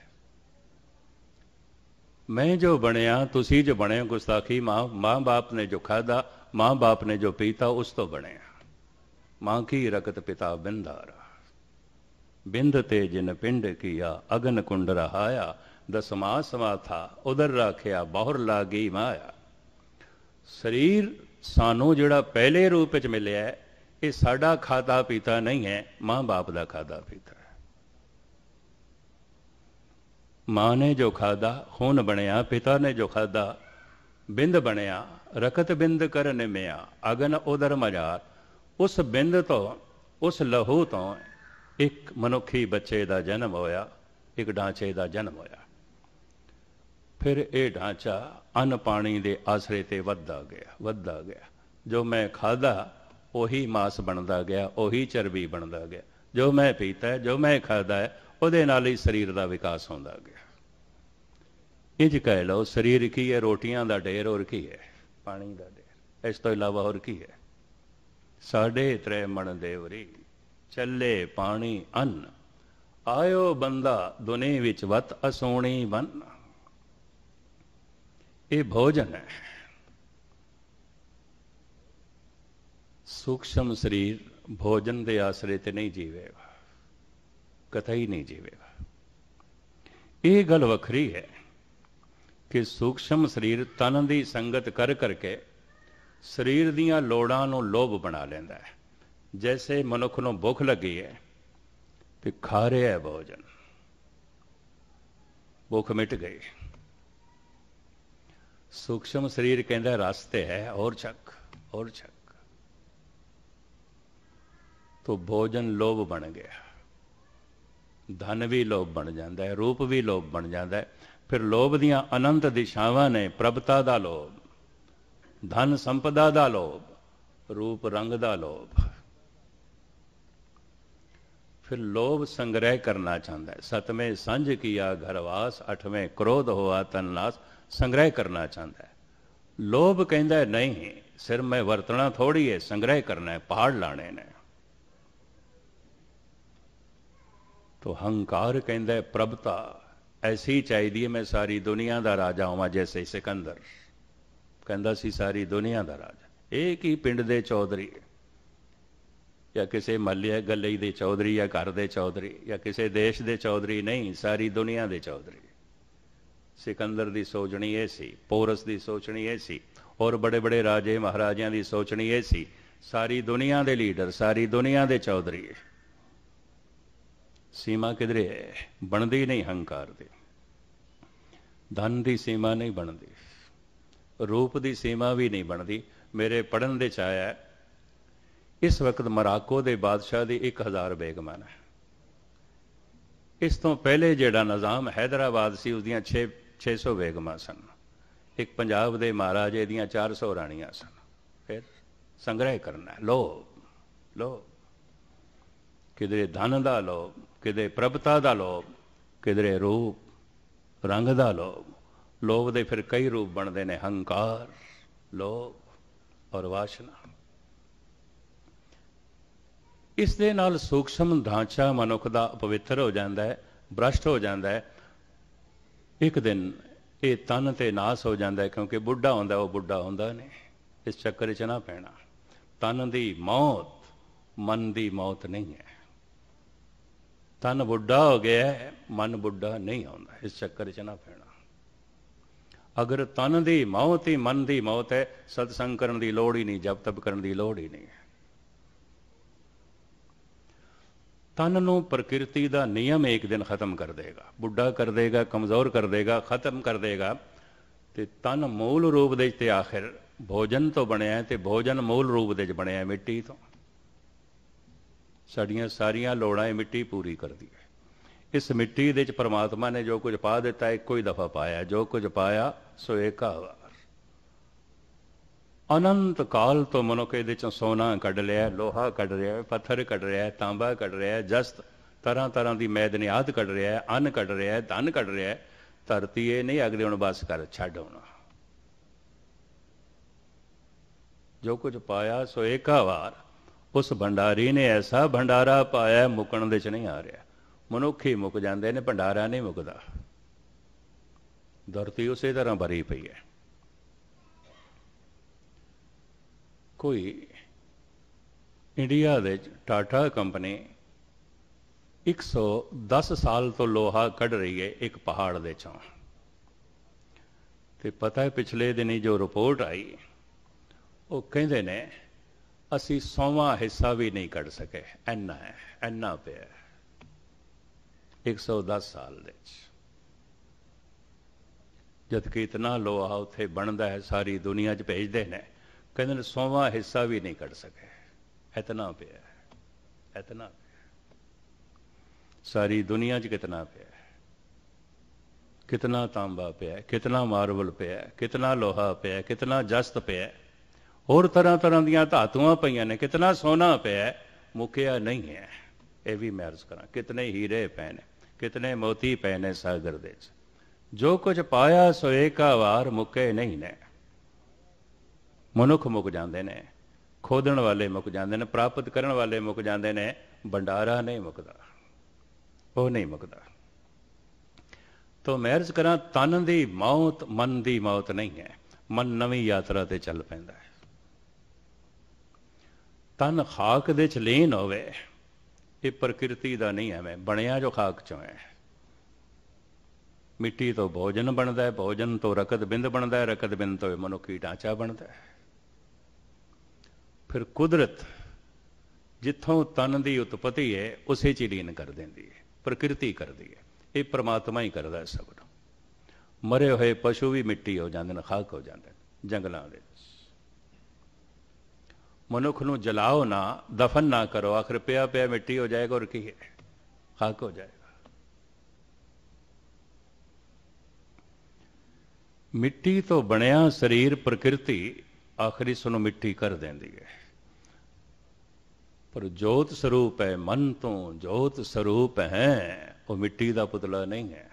ਮੈਂ ਜੋ ਬਣਿਆ ਤੁਸੀਂ ਜੋ ਬਣੇ ਗੁਸਤਾਖੀ ਮਾਂ ਮਾਂ ਬਾਪ ਨੇ ਜੋ ਖਾਦਾ ਮਾਂ ਬਾਪ ਨੇ ਜੋ ਪੀਤਾ ਉਸ ਤੋਂ ਬਣਿਆ ਮਾਂ ਕੀ ਰਕਤ ਪਿਤਾ ਬਿੰਦਾਰ ਬਿੰਦ ਤੇ ਜਿਨ ਪਿੰਡ ਕੀਆ ਅਗਨ ਕੁੰਡ ਰਹਾਇਆ ਦਸਮਾ ਸਮਾਥਾ ਉਧਰ ਰੱਖਿਆ ਬਹੁਰ ਲਾਗੀ ਮਾਇਆ ਸਰੀਰ ਸਾਨੂੰ ਜਿਹੜਾ ਪਹਿਲੇ ਰੂਪ ਵਿੱਚ ਮਿਲਿਆ ਇਹ ਸਾਡਾ ਖਾਦਾ ਪੀਤਾ ਨਹੀਂ ਹੈ ਮਾਂ ਬਾਪ ਦਾ ਖਾਦਾ ਪੀਤਾ ਮਾਂ ਨੇ ਜੋ ਖਾਦਾ ਖੂਨ ਬਣਿਆ ਪਿਤਾ ਨੇ ਜੋ ਖਾਦਾ ਬਿੰਦ ਬਣਿਆ ਰਕਤ ਬਿੰਦ ਕਰਨ ਮਿਆ ਅਗਨ ਉਦਰ ਮਜਾਰ ਉਸ ਬਿੰਦ ਤੋਂ ਉਸ ਲਹੂ ਤੋਂ ਇੱਕ ਮਨੁੱਖੀ ਬੱਚੇ ਦਾ ਜਨਮ ਹੋਇਆ ਇੱਕ ਢਾਂਚੇ ਦਾ ਜਨਮ ਹੋਇਆ ਫਿਰ ਇਹ ਢਾਂਚਾ ਅਨ ਪਾਣੀ ਦੇ ਆਸਰੇ ਤੇ ਵੱਧਦਾ ਗਿਆ ਵੱਧਦਾ ਗਿਆ ਜੋ ਮੈਂ ਖਾਦਾ ਉਹੀ ਮਾਸ ਬਣਦਾ ਗਿਆ ਉਹੀ ਚਰਬੀ ਬਣਦਾ ਗਿਆ ਜੋ ਮੈਂ ਪੀਤਾ ਜੋ ਮੈਂ ਖਾਦਾ ਉਹਦੇ ਨਾਲ ਹੀ ਸਰੀਰ ਦਾ ਵਿਕਾਸ ਹੁੰਦਾ ਗਿਆ ਇੰਜ ਕਹਿ ਲਓ ਸਰੀਰ ਕੀ ਹੈ ਰੋਟੀਆਂ ਦਾ ਢੇਰ ਹੋਰ ਕੀ ਹੈ ਪਾਣੀ ਦਾ ਢੇਰ ਇਸ ਤੋਂ ਇਲਾਵਾ ਹੋਰ ਕੀ ਹੈ ਸਾਡੇ ਤਰੇ ਮਣ ਦੇਵਰੀ ਚੱਲੇ ਪਾਣੀ ਅੰਨ ਆਇਓ ਬੰਦਾ ਦੁਨੀ ਵਿੱਚ ਵਤ ਅਸੋਣੀ ਬਨ ਇਹ ਭੋਜਨ ਹੈ ਸੂਖਸ਼ਮ ਸਰੀਰ ਭੋਜਨ ਦੇ ਆਸਰੇ ਤੇ ਨਹੀਂ ਜੀਵੇਗਾ ਕਥਾ ਹੀ ਨਹੀਂ ਜੀਵੇਗਾ ਇਹ ਗੱਲ ਵੱਖਰੀ ਹੈ ਕਿ ਸੂਖਸ਼ਮ ਸਰੀਰ ਤਨ ਦੀ ਸੰਗਤ ਕਰ ਕਰਕੇ ਸਰੀਰ ਦੀਆਂ ਲੋੜਾਂ ਨੂੰ ਲੋਭ ਬਣਾ ਲੈਂਦਾ ਹੈ ਜੈਸੇ ਮਨੁੱਖ ਨੂੰ ਭੁੱਖ ਲੱਗੀ ਹੈ ਤੇ ਖਾ ਰਿਹਾ ਹੈ ਭੋਜਨ ਭੁੱਖ ਮਿਟ ਗਈ ਸੂਖਸ਼ਮ ਸਰੀਰ ਕਹਿੰਦਾ ਰਸਤੇ ਹੈ ਹੋਰ ਚੱਕ ਹੋਰ ਚੱਕ ਤੋ ਭੋਜਨ ਲੋਭ ਬਣ ਗਿਆ ਧਨ ਵੀ ਲੋਭ ਬਣ ਜਾਂਦਾ ਹੈ ਰੂਪ ਵੀ ਲੋਭ ਬਣ ਜਾਂਦਾ ਹੈ ਫਿਰ ਲੋਭ ਦੀਆਂ ਅਨੰਤ ਦਿਸ਼ਾਵਾਂ ਨੇ ਪ੍ਰਭਤਾ ਦਾ ਲੋਭ ਧਨ ਸੰਪਦਾ ਦਾ ਲੋਭ ਰੂਪ ਰੰਗ ਦਾ ਲੋਭ ਫਿਰ ਲੋਭ ਸੰਗ੍ਰਹਿ ਕਰਨਾ ਚਾਹੁੰਦਾ ਹੈ ਸਤਵੇਂ ਸੰਝ ਕੀਆ ਘਰਵਾਸ ਅਠਵੇਂ ਕ੍ਰੋਧ ਹੋਆ ਤਨਲਾਸ ਸੰਗ੍ਰਹਿ ਕਰਨਾ ਚਾਹੁੰਦਾ ਹੈ ਲੋਭ ਕਹਿੰਦਾ ਨਹੀਂ ਸਿਰ ਮੈਂ ਵਰਤਣਾ ਥੋੜੀ ਹੈ ਸੰਗ੍ਰਹਿ ਕਰਨਾ ਹੈ ਪਹਾੜ ਲਾਣੇ ਨੇ ਤੋ ਹੰਕਾਰ ਕਹਿੰਦਾ ਪ੍ਰਭਤਾ ਐਸੀ ਚਾਹੀਦੀ ਹੈ ਮੈਂ ਸਾਰੀ ਦੁਨੀਆ ਦਾ ਰਾਜਾ ਹਾਂ ਜੈਸੇ ਸਿਕੰਦਰ ਕਹਿੰਦਾ ਸੀ ਸਾਰੀ ਦੁਨੀਆ ਦਾ ਰਾਜਾ ਇਹ ਕੀ ਪਿੰਡ ਦੇ ਚੌਧਰੀ ਜਾਂ ਕਿਸੇ ਮੱਲਿਆ ਗੱਲੇ ਦੇ ਚੌਧਰੀ ਜਾਂ ਘਰ ਦੇ ਚੌਧਰੀ ਜਾਂ ਕਿਸੇ ਦੇਸ਼ ਦੇ ਚੌਧਰੀ ਨਹੀਂ ਸਾਰੀ ਦੁਨੀਆ ਦੇ ਚੌਧਰੀ ਸਿਕੰਦਰ ਦੀ ਸੋਚਣੀ ਇਹ ਸੀ ਪੋਰਸ ਦੀ ਸੋਚਣੀ ਇਹ ਸੀ ਹੋਰ ਬੜੇ ਬੜੇ ਰਾਜੇ ਮਹਾਰਾਜਿਆਂ ਦੀ ਸੋਚਣੀ ਇਹ ਸੀ ਸਾਰੀ ਦੁਨੀਆ ਦੇ ਲੀਡਰ ਸਾਰੀ ਦੁਨੀਆ ਦੇ ਚੌਧਰੀ ਹੈ ਸੀਮਾ ਕਿਧਰੇ ਹੈ ਬਣਦੀ ਨਹੀਂ ਹੰਕਾਰ ਦੇ ਧਨ ਦੀ ਸੀਮਾ ਨਹੀਂ ਬਣਦੀ ਰੂਪ ਦੀ ਸੀਮਾ ਵੀ ਨਹੀਂ ਬਣਦੀ ਮੇਰੇ ਪੜਨ ਦੇ ਚ ਆਇਆ ਇਸ ਵਕਤ ਮਰਾਕੋ ਦੇ ਬਾਦਸ਼ਾਹ ਦੀ 1000 ਬੇਗਮਾਨ ਹੈ ਇਸ ਤੋਂ ਪਹਿਲੇ ਜਿਹੜਾ ਨਿਜ਼ਾਮ ਹైదరాబాద్ ਸੀ ਉਸ ਦੀਆਂ 6 600 ਬੇਗਮਾਂ ਸਨ ਇੱਕ ਪੰਜਾਬ ਦੇ ਮਹਾਰਾਜੇ ਦੀਆਂ 400 ਰਾਣੀਆਂ ਸਨ ਫਿਰ ਸੰਗ੍ਰਹਿ ਕਰਨਾ ਲੋ ਲੋ ਕਿਦਰੇ ਧਨ ਦਾ ਲੋ ਕਿਦੇ ਪ੍ਰਭਤਾ ਦਾ ਲੋਭ ਕਿਦਰੇ ਰੂਪ ਰੰਗ ਦਾ ਲੋਭ ਲੋਭ ਦੇ ਫਿਰ ਕਈ ਰੂਪ ਬਣਦੇ ਨੇ ਹੰਕਾਰ ਲੋਭ ਔਰ ਵਾਸ਼ਨਾ ਇਸ ਦੇ ਨਾਲ ਸੂਖਸ਼ਮ ਢਾਂਚਾ ਮਨੁੱਖ ਦਾ ਅਪਵਿੱਤਰ ਹੋ ਜਾਂਦਾ ਹੈ ਭ੍ਰਸ਼ਟ ਹੋ ਜਾਂਦਾ ਹੈ ਇੱਕ ਦਿਨ ਇਹ ਤਨ ਤੇ ਨਾਸ ਹੋ ਜਾਂਦਾ ਹੈ ਕਿਉਂਕਿ ਬੁੱਢਾ ਹੁੰਦਾ ਉਹ ਬੁੱਢਾ ਹੁੰਦਾ ਨਹੀਂ ਇਸ ਚੱਕਰ 'ਚ ਨਾ ਪੈਣਾ ਤਨ ਦੀ ਮੌਤ ਮਨ ਦੀ ਮੌਤ ਨਹੀਂ ਹੈ ਤਨ ਬੁੱਢਾ ਹੋ ਗਿਆ ਮਨ ਬੁੱਢਾ ਨਹੀਂ ਆਉਂਦਾ ਇਸ ਚੱਕਰ 'ਚ ਨਾ ਪੈਣਾ ਅਗਰ ਤਨ ਦੀ ਮੌਤ ਹੀ ਮਨ ਦੀ ਮੌਤ ਹੈ ਸਤਸੰਗ ਕਰਨ ਦੀ ਲੋੜ ਹੀ ਨਹੀਂ ਜਪ ਤਪ ਕਰਨ ਦੀ ਲੋੜ ਹੀ ਨਹੀਂ ਤਨ ਨੂੰ ਪ੍ਰਕਿਰਤੀ ਦਾ ਨਿਯਮ ਇੱਕ ਦਿਨ ਖਤਮ ਕਰ ਦੇਗਾ ਬੁੱਢਾ ਕਰ ਦੇਗਾ ਕਮਜ਼ੋਰ ਕਰ ਦੇਗਾ ਖਤਮ ਕਰ ਦੇਗਾ ਤੇ ਤਨ ਮੂਲ ਰੂਪ ਦੇ ਤੇ ਆਖਿਰ ਭੋਜਨ ਤੋਂ ਬਣਿਆ ਤੇ ਭੋਜਨ ਮੂਲ ਰੂਪ ਦੇ ਚ ਬਣਿਆ ਮਿੱਟੀ ਤੋਂ ਸਾਡੀਆਂ ਸਾਰੀਆਂ ਲੋੜਾਂ ਇਹ ਮਿੱਟੀ ਪੂਰੀ ਕਰਦੀ ਹੈ ਇਸ ਮਿੱਟੀ ਦੇ ਵਿੱਚ ਪਰਮਾਤਮਾ ਨੇ ਜੋ ਕੁਝ ਪਾ ਦਿੱਤਾ ਇੱਕੋ ਹੀ ਦਫਾ ਪਾਇਆ ਜੋ ਕੁਝ ਪਾਇਆ ਸੋ ਏਕਾਵਾਰ ਅਨੰਤ ਕਾਲ ਤੋਂ ਮਨੁੱਖ ਇਹਦੇ ਚੋਂ ਸੋਨਾ ਕੱਢ ਲਿਆ ਲੋਹਾ ਕੱਢ ਰਿਹਾ ਪੱਥਰ ਕੱਢ ਰਿਹਾ ਤਾਂਬਾ ਕੱਢ ਰਿਹਾ ਜਸਤ ਤਰ੍ਹਾਂ ਤਰ੍ਹਾਂ ਦੀ ਮੈਦਨਿਆਦ ਕੱਢ ਰਿਹਾ ਅੰਨ ਕੱਢ ਰਿਹਾ ਧਨ ਕੱਢ ਰਿਹਾ ਧਰਤੀ ਇਹ ਨਹੀਂ ਅਗਲੇ ਹੁਣ ਬਸ ਕਰ ਛੱਡ ਹੋਣਾ ਜੋ ਕੁਝ ਪਾਇਆ ਸੋ ਏਕਾਵਾਰ ਉਸ ਭੰਡਾਰੀ ਨੇ ਐਸਾ ਭੰਡਾਰਾ ਪਾਇਆ ਮੁਕਣ ਦੇ ਚ ਨਹੀਂ ਆ ਰਿਹਾ ਮਨੁੱਖੀ ਮੁੱਕ ਜਾਂਦੇ ਨੇ ਭੰਡਾਰਾ ਨਹੀਂ ਮੁਕਦਾ ਧਰਤੀ ਉਸੇ ਤਰ੍ਹਾਂ ਭਰੀ ਪਈ ਹੈ ਕੋਈ ਇੰਡੀਆ ਦੇ ਟਾਟਾ ਕੰਪਨੀ 110 ਸਾਲ ਤੋਂ ਲੋਹਾ ਕੱਢ ਰਹੀ ਹੈ ਇੱਕ ਪਹਾੜ ਦੇ ਚੋਂ ਤੇ ਪਤਾ ਹੈ ਪਿਛਲੇ ਦਿਨੀ ਜੋ ਰਿਪੋਰਟ ਆਈ ਉਹ ਕਹਿੰਦੇ ਨੇ ਅਸੀਂ ਸੌਵਾਂ ਹਿੱਸਾ ਵੀ ਨਹੀਂ ਕੱਢ ਸਕੇ ਐਨਾ ਹੈ ਐਨਾ ਪਿਆ 110 ਸਾਲ ਦੇ ਵਿੱਚ ਜਦ ਕਿ ਇਤਨਾ ਲੋਹਾ ਉੱਥੇ ਬਣਦਾ ਹੈ ਸਾਰੀ ਦੁਨੀਆ 'ਚ ਭੇਜਦੇ ਨੇ ਕਹਿੰਦੇ ਨੇ ਸੌਵਾਂ ਹਿੱਸਾ ਵੀ ਨਹੀਂ ਕੱਢ ਸਕੇ ਇਤਨਾ ਪਿਆ ਇਤਨਾ ਸਾਰੀ ਦੁਨੀਆ 'ਚ ਕਿਤਨਾ ਪਿਆ ਕਿਤਨਾ ਤਾਂਬਾ ਪਿਆ ਕਿਤਨਾ ਮਾਰਬਲ ਪਿਆ ਕਿਤਨਾ ਲੋਹਾ ਪਿਆ ਕਿਤਨਾ ਜਸਤ ਪਿਆ ਹੋਰ ਤਰ੍ਹਾਂ ਤਰ੍ਹਾਂ ਦੀਆਂ ਧਾਤੂਆਂ ਪਈਆਂ ਨੇ ਕਿਤਨਾ ਸੋਨਾ ਪਿਆ ਮੁਕਿਆ ਨਹੀਂ ਹੈ ਇਹ ਵੀ ਮੈਂ ਕਰਾਂ ਕਿਤਨੇ ਹੀਰੇ ਪਏ ਨੇ ਕਿਤਨੇ ਮੋਤੀ ਪਏ ਨੇ ਸਾਗਰ ਦੇ ਵਿੱਚ ਜੋ ਕੁਝ ਪਾਇਆ ਸੋ ਏਕਾ ਵਾਰ ਮੁਕੇ ਨਹੀਂ ਨੇ ਮਨੁੱਖ ਮੁੱਕ ਜਾਂਦੇ ਨੇ ਖੋਦਣ ਵਾਲੇ ਮੁੱਕ ਜਾਂਦੇ ਨੇ ਪ੍ਰਾਪਤ ਕਰਨ ਵਾਲੇ ਮੁੱਕ ਜਾਂਦੇ ਨੇ ਭੰਡਾਰਾ ਨਹੀਂ ਮੁਕਦਾ ਉਹ ਨਹੀਂ ਮੁਕਦਾ ਤੋ ਮਹਿਰਜ਼ ਕਰਾਂ ਤਨ ਦੀ ਮੌਤ ਮਨ ਦੀ ਮੌਤ ਨਹੀਂ ਹੈ ਮਨ ਨਵੀਂ ਯਾਤਰਾ ਤੇ ਚੱਲ ਪੈਂਦਾ ਹੈ ਤਨ ਖਾਕ ਦੇ ਚ ਲੀਨ ਹੋਵੇ ਇਹ ਪ੍ਰਕਿਰਤੀ ਦਾ ਨਹੀਂ ਐਵੇਂ ਬਣਿਆ ਜੋ ਖਾਕ ਚੋਂ ਹੈ ਮਿੱਟੀ ਤੋਂ ਭੋਜਨ ਬਣਦਾ ਹੈ ਭੋਜਨ ਤੋਂ ਰਕਤ ਬਿੰਦ ਬਣਦਾ ਹੈ ਰਕਤ ਬਿੰਦ ਤੋਂ ਮਨੁੱਖੀ ਢਾਂਚਾ ਬਣਦਾ ਹੈ ਫਿਰ ਕੁਦਰਤ ਜਿੱਥੋਂ ਤਨ ਦੀ ਉਤਪਤੀ ਹੈ ਉਸੇ ਚ ਲੀਨ ਕਰ ਦਿੰਦੀ ਹੈ ਪ੍ਰਕਿਰਤੀ ਕਰਦੀ ਹੈ ਇਹ ਪ੍ਰਮਾਤਮਾ ਹੀ ਕਰਦਾ ਹੈ ਸਭ ਨੂੰ ਮਰੇ ਹੋਏ ਪਸ਼ੂ ਵੀ ਮਿੱਟੀ ਹੋ ਜਾਂਦੇ ਨੇ ਖਾਕ ਹੋ ਜਾਂਦੇ ਨੇ ਜੰਗਲਾਂ ਦੇ ਮਨੁੱਖ ਨੂੰ ਜਲਾਓ ਨਾ ਦਫਨ ਨਾ ਕਰੋ ਆਖਰ ਪਿਆ ਪਿਆ ਮਿੱਟੀ ਹੋ ਜਾਏਗਾ ਔਰ ਕੀ ਹੈ ਖਾਕ ਹੋ ਜਾਏਗਾ ਮਿੱਟੀ ਤੋਂ ਬਣਿਆ ਸਰੀਰ ਪ੍ਰਕਿਰਤੀ ਆਖਰੀ ਸੁਨ ਮਿੱਟੀ ਕਰ ਦਿੰਦੀ ਹੈ ਪਰ ਜੋਤ ਸਰੂਪ ਹੈ ਮਨ ਤੋਂ ਜੋਤ ਸਰੂਪ ਹੈ ਉਹ ਮਿੱਟੀ ਦਾ ਪੁਤਲਾ ਨਹੀਂ ਹੈ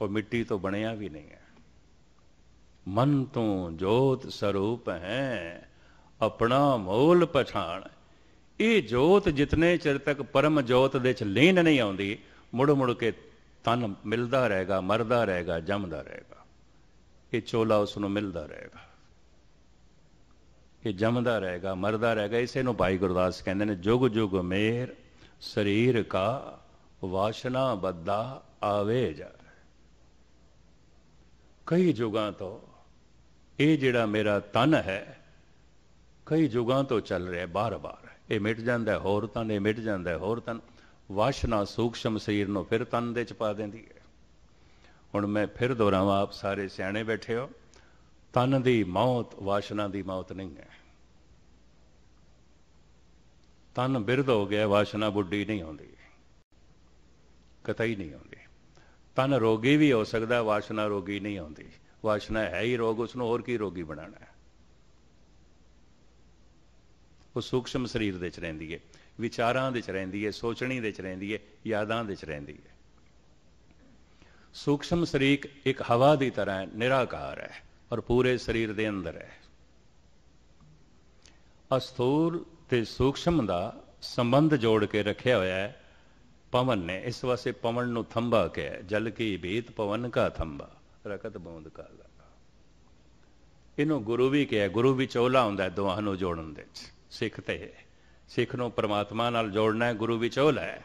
ਉਹ ਮਿੱਟੀ ਤੋਂ ਬਣਿਆ ਵੀ ਨਹੀਂ ਹੈ ਮਨ ਤੋਂ ਜੋਤ ਸਰੂਪ ਹੈ ਆਪਣਾ ਮੂਲ ਪਛਾਣ ਇਹ ਜੋਤ ਜਿਤਨੇ ਚਿਰ ਤੱਕ ਪਰਮ ਜੋਤ ਦੇ ਚ ਲੀਨ ਨਹੀਂ ਆਉਂਦੀ ਮੁੜ ਮੁੜ ਕੇ ਤਨ ਮਿਲਦਾ ਰਹੇਗਾ ਮਰਦਾ ਰਹੇਗਾ ਜੰਮਦਾ ਰਹੇਗਾ ਇਹ ਚੋਲਾ ਉਸ ਨੂੰ ਮਿਲਦਾ ਰਹੇਗਾ ਇਹ ਜੰਮਦਾ ਰਹੇਗਾ ਮਰਦਾ ਰਹੇਗਾ ਇਸੇ ਨੂੰ ਭਾਈ ਗੁਰਦਾਸ ਕਹਿੰਦੇ ਨੇ ਜੁਗ ਜੁਗ ਮੇਰ ਸਰੀਰ ਕਾ ਵਾਸ਼ਨਾ ਬੱਦਾ ਆਵੇ ਜਾ ਕਈ ਜੁਗਾਂ ਤੋਂ ਇਹ ਜਿਹੜਾ ਮੇਰਾ ਤਨ ਹੈ ਕਈ ਜੁਗਾਂ ਤੋਂ ਚੱਲ ਰਿਹਾ ਬਾਰ-ਬਾਰ ਇਹ ਮਿਟ ਜਾਂਦਾ ਹੋਰ ਤਨ ਇਹ ਮਿਟ ਜਾਂਦਾ ਹੋਰ ਤਨ ਵਾਸ਼ਨਾ ਸੂਖਸ਼ਮ ਸਰੀਰ ਨੂੰ ਫਿਰ ਤਨ ਦੇ ਚ ਪਾ ਦਿੰਦੀ ਹੈ ਹੁਣ ਮੈਂ ਫਿਰ ਦੁਹਰਾਵਾਂ ਆਪ ਸਾਰੇ ਸਿਆਣੇ ਬੈਠੇ ਹੋ ਤਨ ਦੀ ਮੌਤ ਵਾਸ਼ਨਾ ਦੀ ਮੌਤ ਨਹੀਂ ਹੈ ਤਨ ਬਿਰਧ ਹੋ ਗਿਆ ਵਾਸ਼ਨਾ ਬੁੱਢੀ ਨਹੀਂ ਹੁੰਦੀ ਕਤਈ ਨਹੀਂ ਹੁੰਦੀ ਤਨ ਰੋਗੀ ਵੀ ਹੋ ਸਕਦਾ ਵਾਸ਼ਨਾ ਰੋਗੀ ਨਹੀਂ ਹੁੰਦੀ ਵਾਸ਼ਨਾ ਹੈ ਹੀ ਰੋਗ ਉਸ ਨੂੰ ਹੋਰ ਕੀ ਰੋਗੀ ਬਣਾਣਾ ਹੈ ਉਹ ਸੂਖਸ਼ਮ ਸਰੀਰ ਦੇ ਚ ਰਹਿੰਦੀ ਹੈ ਵਿਚਾਰਾਂ ਦੇ ਚ ਰਹਿੰਦੀ ਹੈ ਸੋਚਣੀ ਦੇ ਚ ਰਹਿੰਦੀ ਹੈ ਯਾਦਾਂ ਦੇ ਚ ਰਹਿੰਦੀ ਹੈ ਸੂਖਸ਼ਮ ਸਰੀਰ ਇੱਕ ਹਵਾ ਦੀ ਤਰ੍ਹਾਂ ਹੈ ਨਿਰਾਕਾਰ ਹੈ ਔਰ ਪੂਰੇ ਸਰੀਰ ਦੇ ਅੰਦਰ ਹੈ ਅਸਥੂਲ ਤੇ ਸੂਖਸ਼ਮ ਦਾ ਸੰਬੰਧ ਜੋੜ ਕੇ ਰੱਖਿਆ ਹੋਇਆ ਹੈ ਪਵਨ ਨੇ ਇਸ ਵਾਸਤੇ ਪਵਨ ਨੂੰ ਥੰਬਾ ਕਿਹਾ ਜਲ ਕੀ ਬੀਤ ਪਵਨ ਕਾ ਥੰਬਾ ਰਕਤ ਬੋਂਦ ਕਾ ਲਗਾ ਇਹਨੂੰ ਗੁਰੂ ਵੀ ਕਿਹਾ ਗੁਰੂ ਵੀ ਚੋਲਾ ਹੁੰਦਾ ਦੋਹਾਂ ਨੂੰ ਜੋੜਨ ਦੇ ਵਿੱਚ ਸਿੱਖ ਤੇ ਸਿੱਖ ਨੂੰ ਪਰਮਾਤਮਾ ਨਾਲ ਜੋੜਨਾ ਹੈ ਗੁਰੂ ਵਿਚੋਲ ਹੈ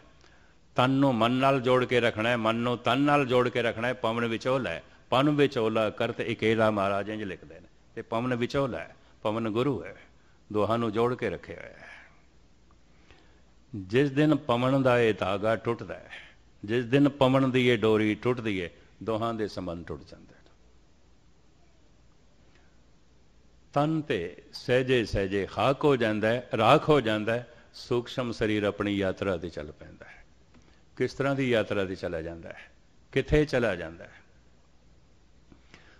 ਤਨ ਨੂੰ ਮਨ ਨਾਲ ਜੋੜ ਕੇ ਰੱਖਣਾ ਹੈ ਮਨ ਨੂੰ ਤਨ ਨਾਲ ਜੋੜ ਕੇ ਰੱਖਣਾ ਹੈ ਪਵਨ ਵਿਚੋਲ ਹੈ ਪਨ ਵਿਚੋਲਾ ਕਰਤ ਇਕੇਲਾ ਮਹਾਰਾਜ ਇੰਜ ਲਿਖਦੇ ਨੇ ਤੇ ਪਵਨ ਵਿਚੋਲਾ ਹੈ ਪਵਨ ਗੁਰੂ ਹੈ ਦੋਹਾਂ ਨੂੰ ਜੋੜ ਕੇ ਰੱਖਿਆ ਹੋਇਆ ਹੈ ਜਿਸ ਦਿਨ ਪਵਨ ਦਾ ਇਹ ਧਾਗਾ ਟੁੱਟਦਾ ਹੈ ਜਿਸ ਦਿਨ ਪਵਨ ਦੀ ਇਹ ਡੋਰੀ ਟੁੱਟਦੀ ਹੈ ਦੋਹਾਂ ਦੇ ਸੰਬੰਧ ਟੁੱਟ ਜਾਂਦੇ ਤਨ ਤੇ ਸਹਜੇ ਸਹਜੇ ਖਾਕ ਹੋ ਜਾਂਦਾ ਹੈ ਰਾਖ ਹੋ ਜਾਂਦਾ ਹੈ ਸੂਖਸ਼ਮ ਸਰੀਰ ਆਪਣੀ ਯਾਤਰਾ ਤੇ ਚੱਲ ਪੈਂਦਾ ਹੈ ਕਿਸ ਤਰ੍ਹਾਂ ਦੀ ਯਾਤਰਾ ਤੇ ਚਲਾ ਜਾਂਦਾ ਹੈ ਕਿੱਥੇ ਚਲਾ ਜਾਂਦਾ ਹੈ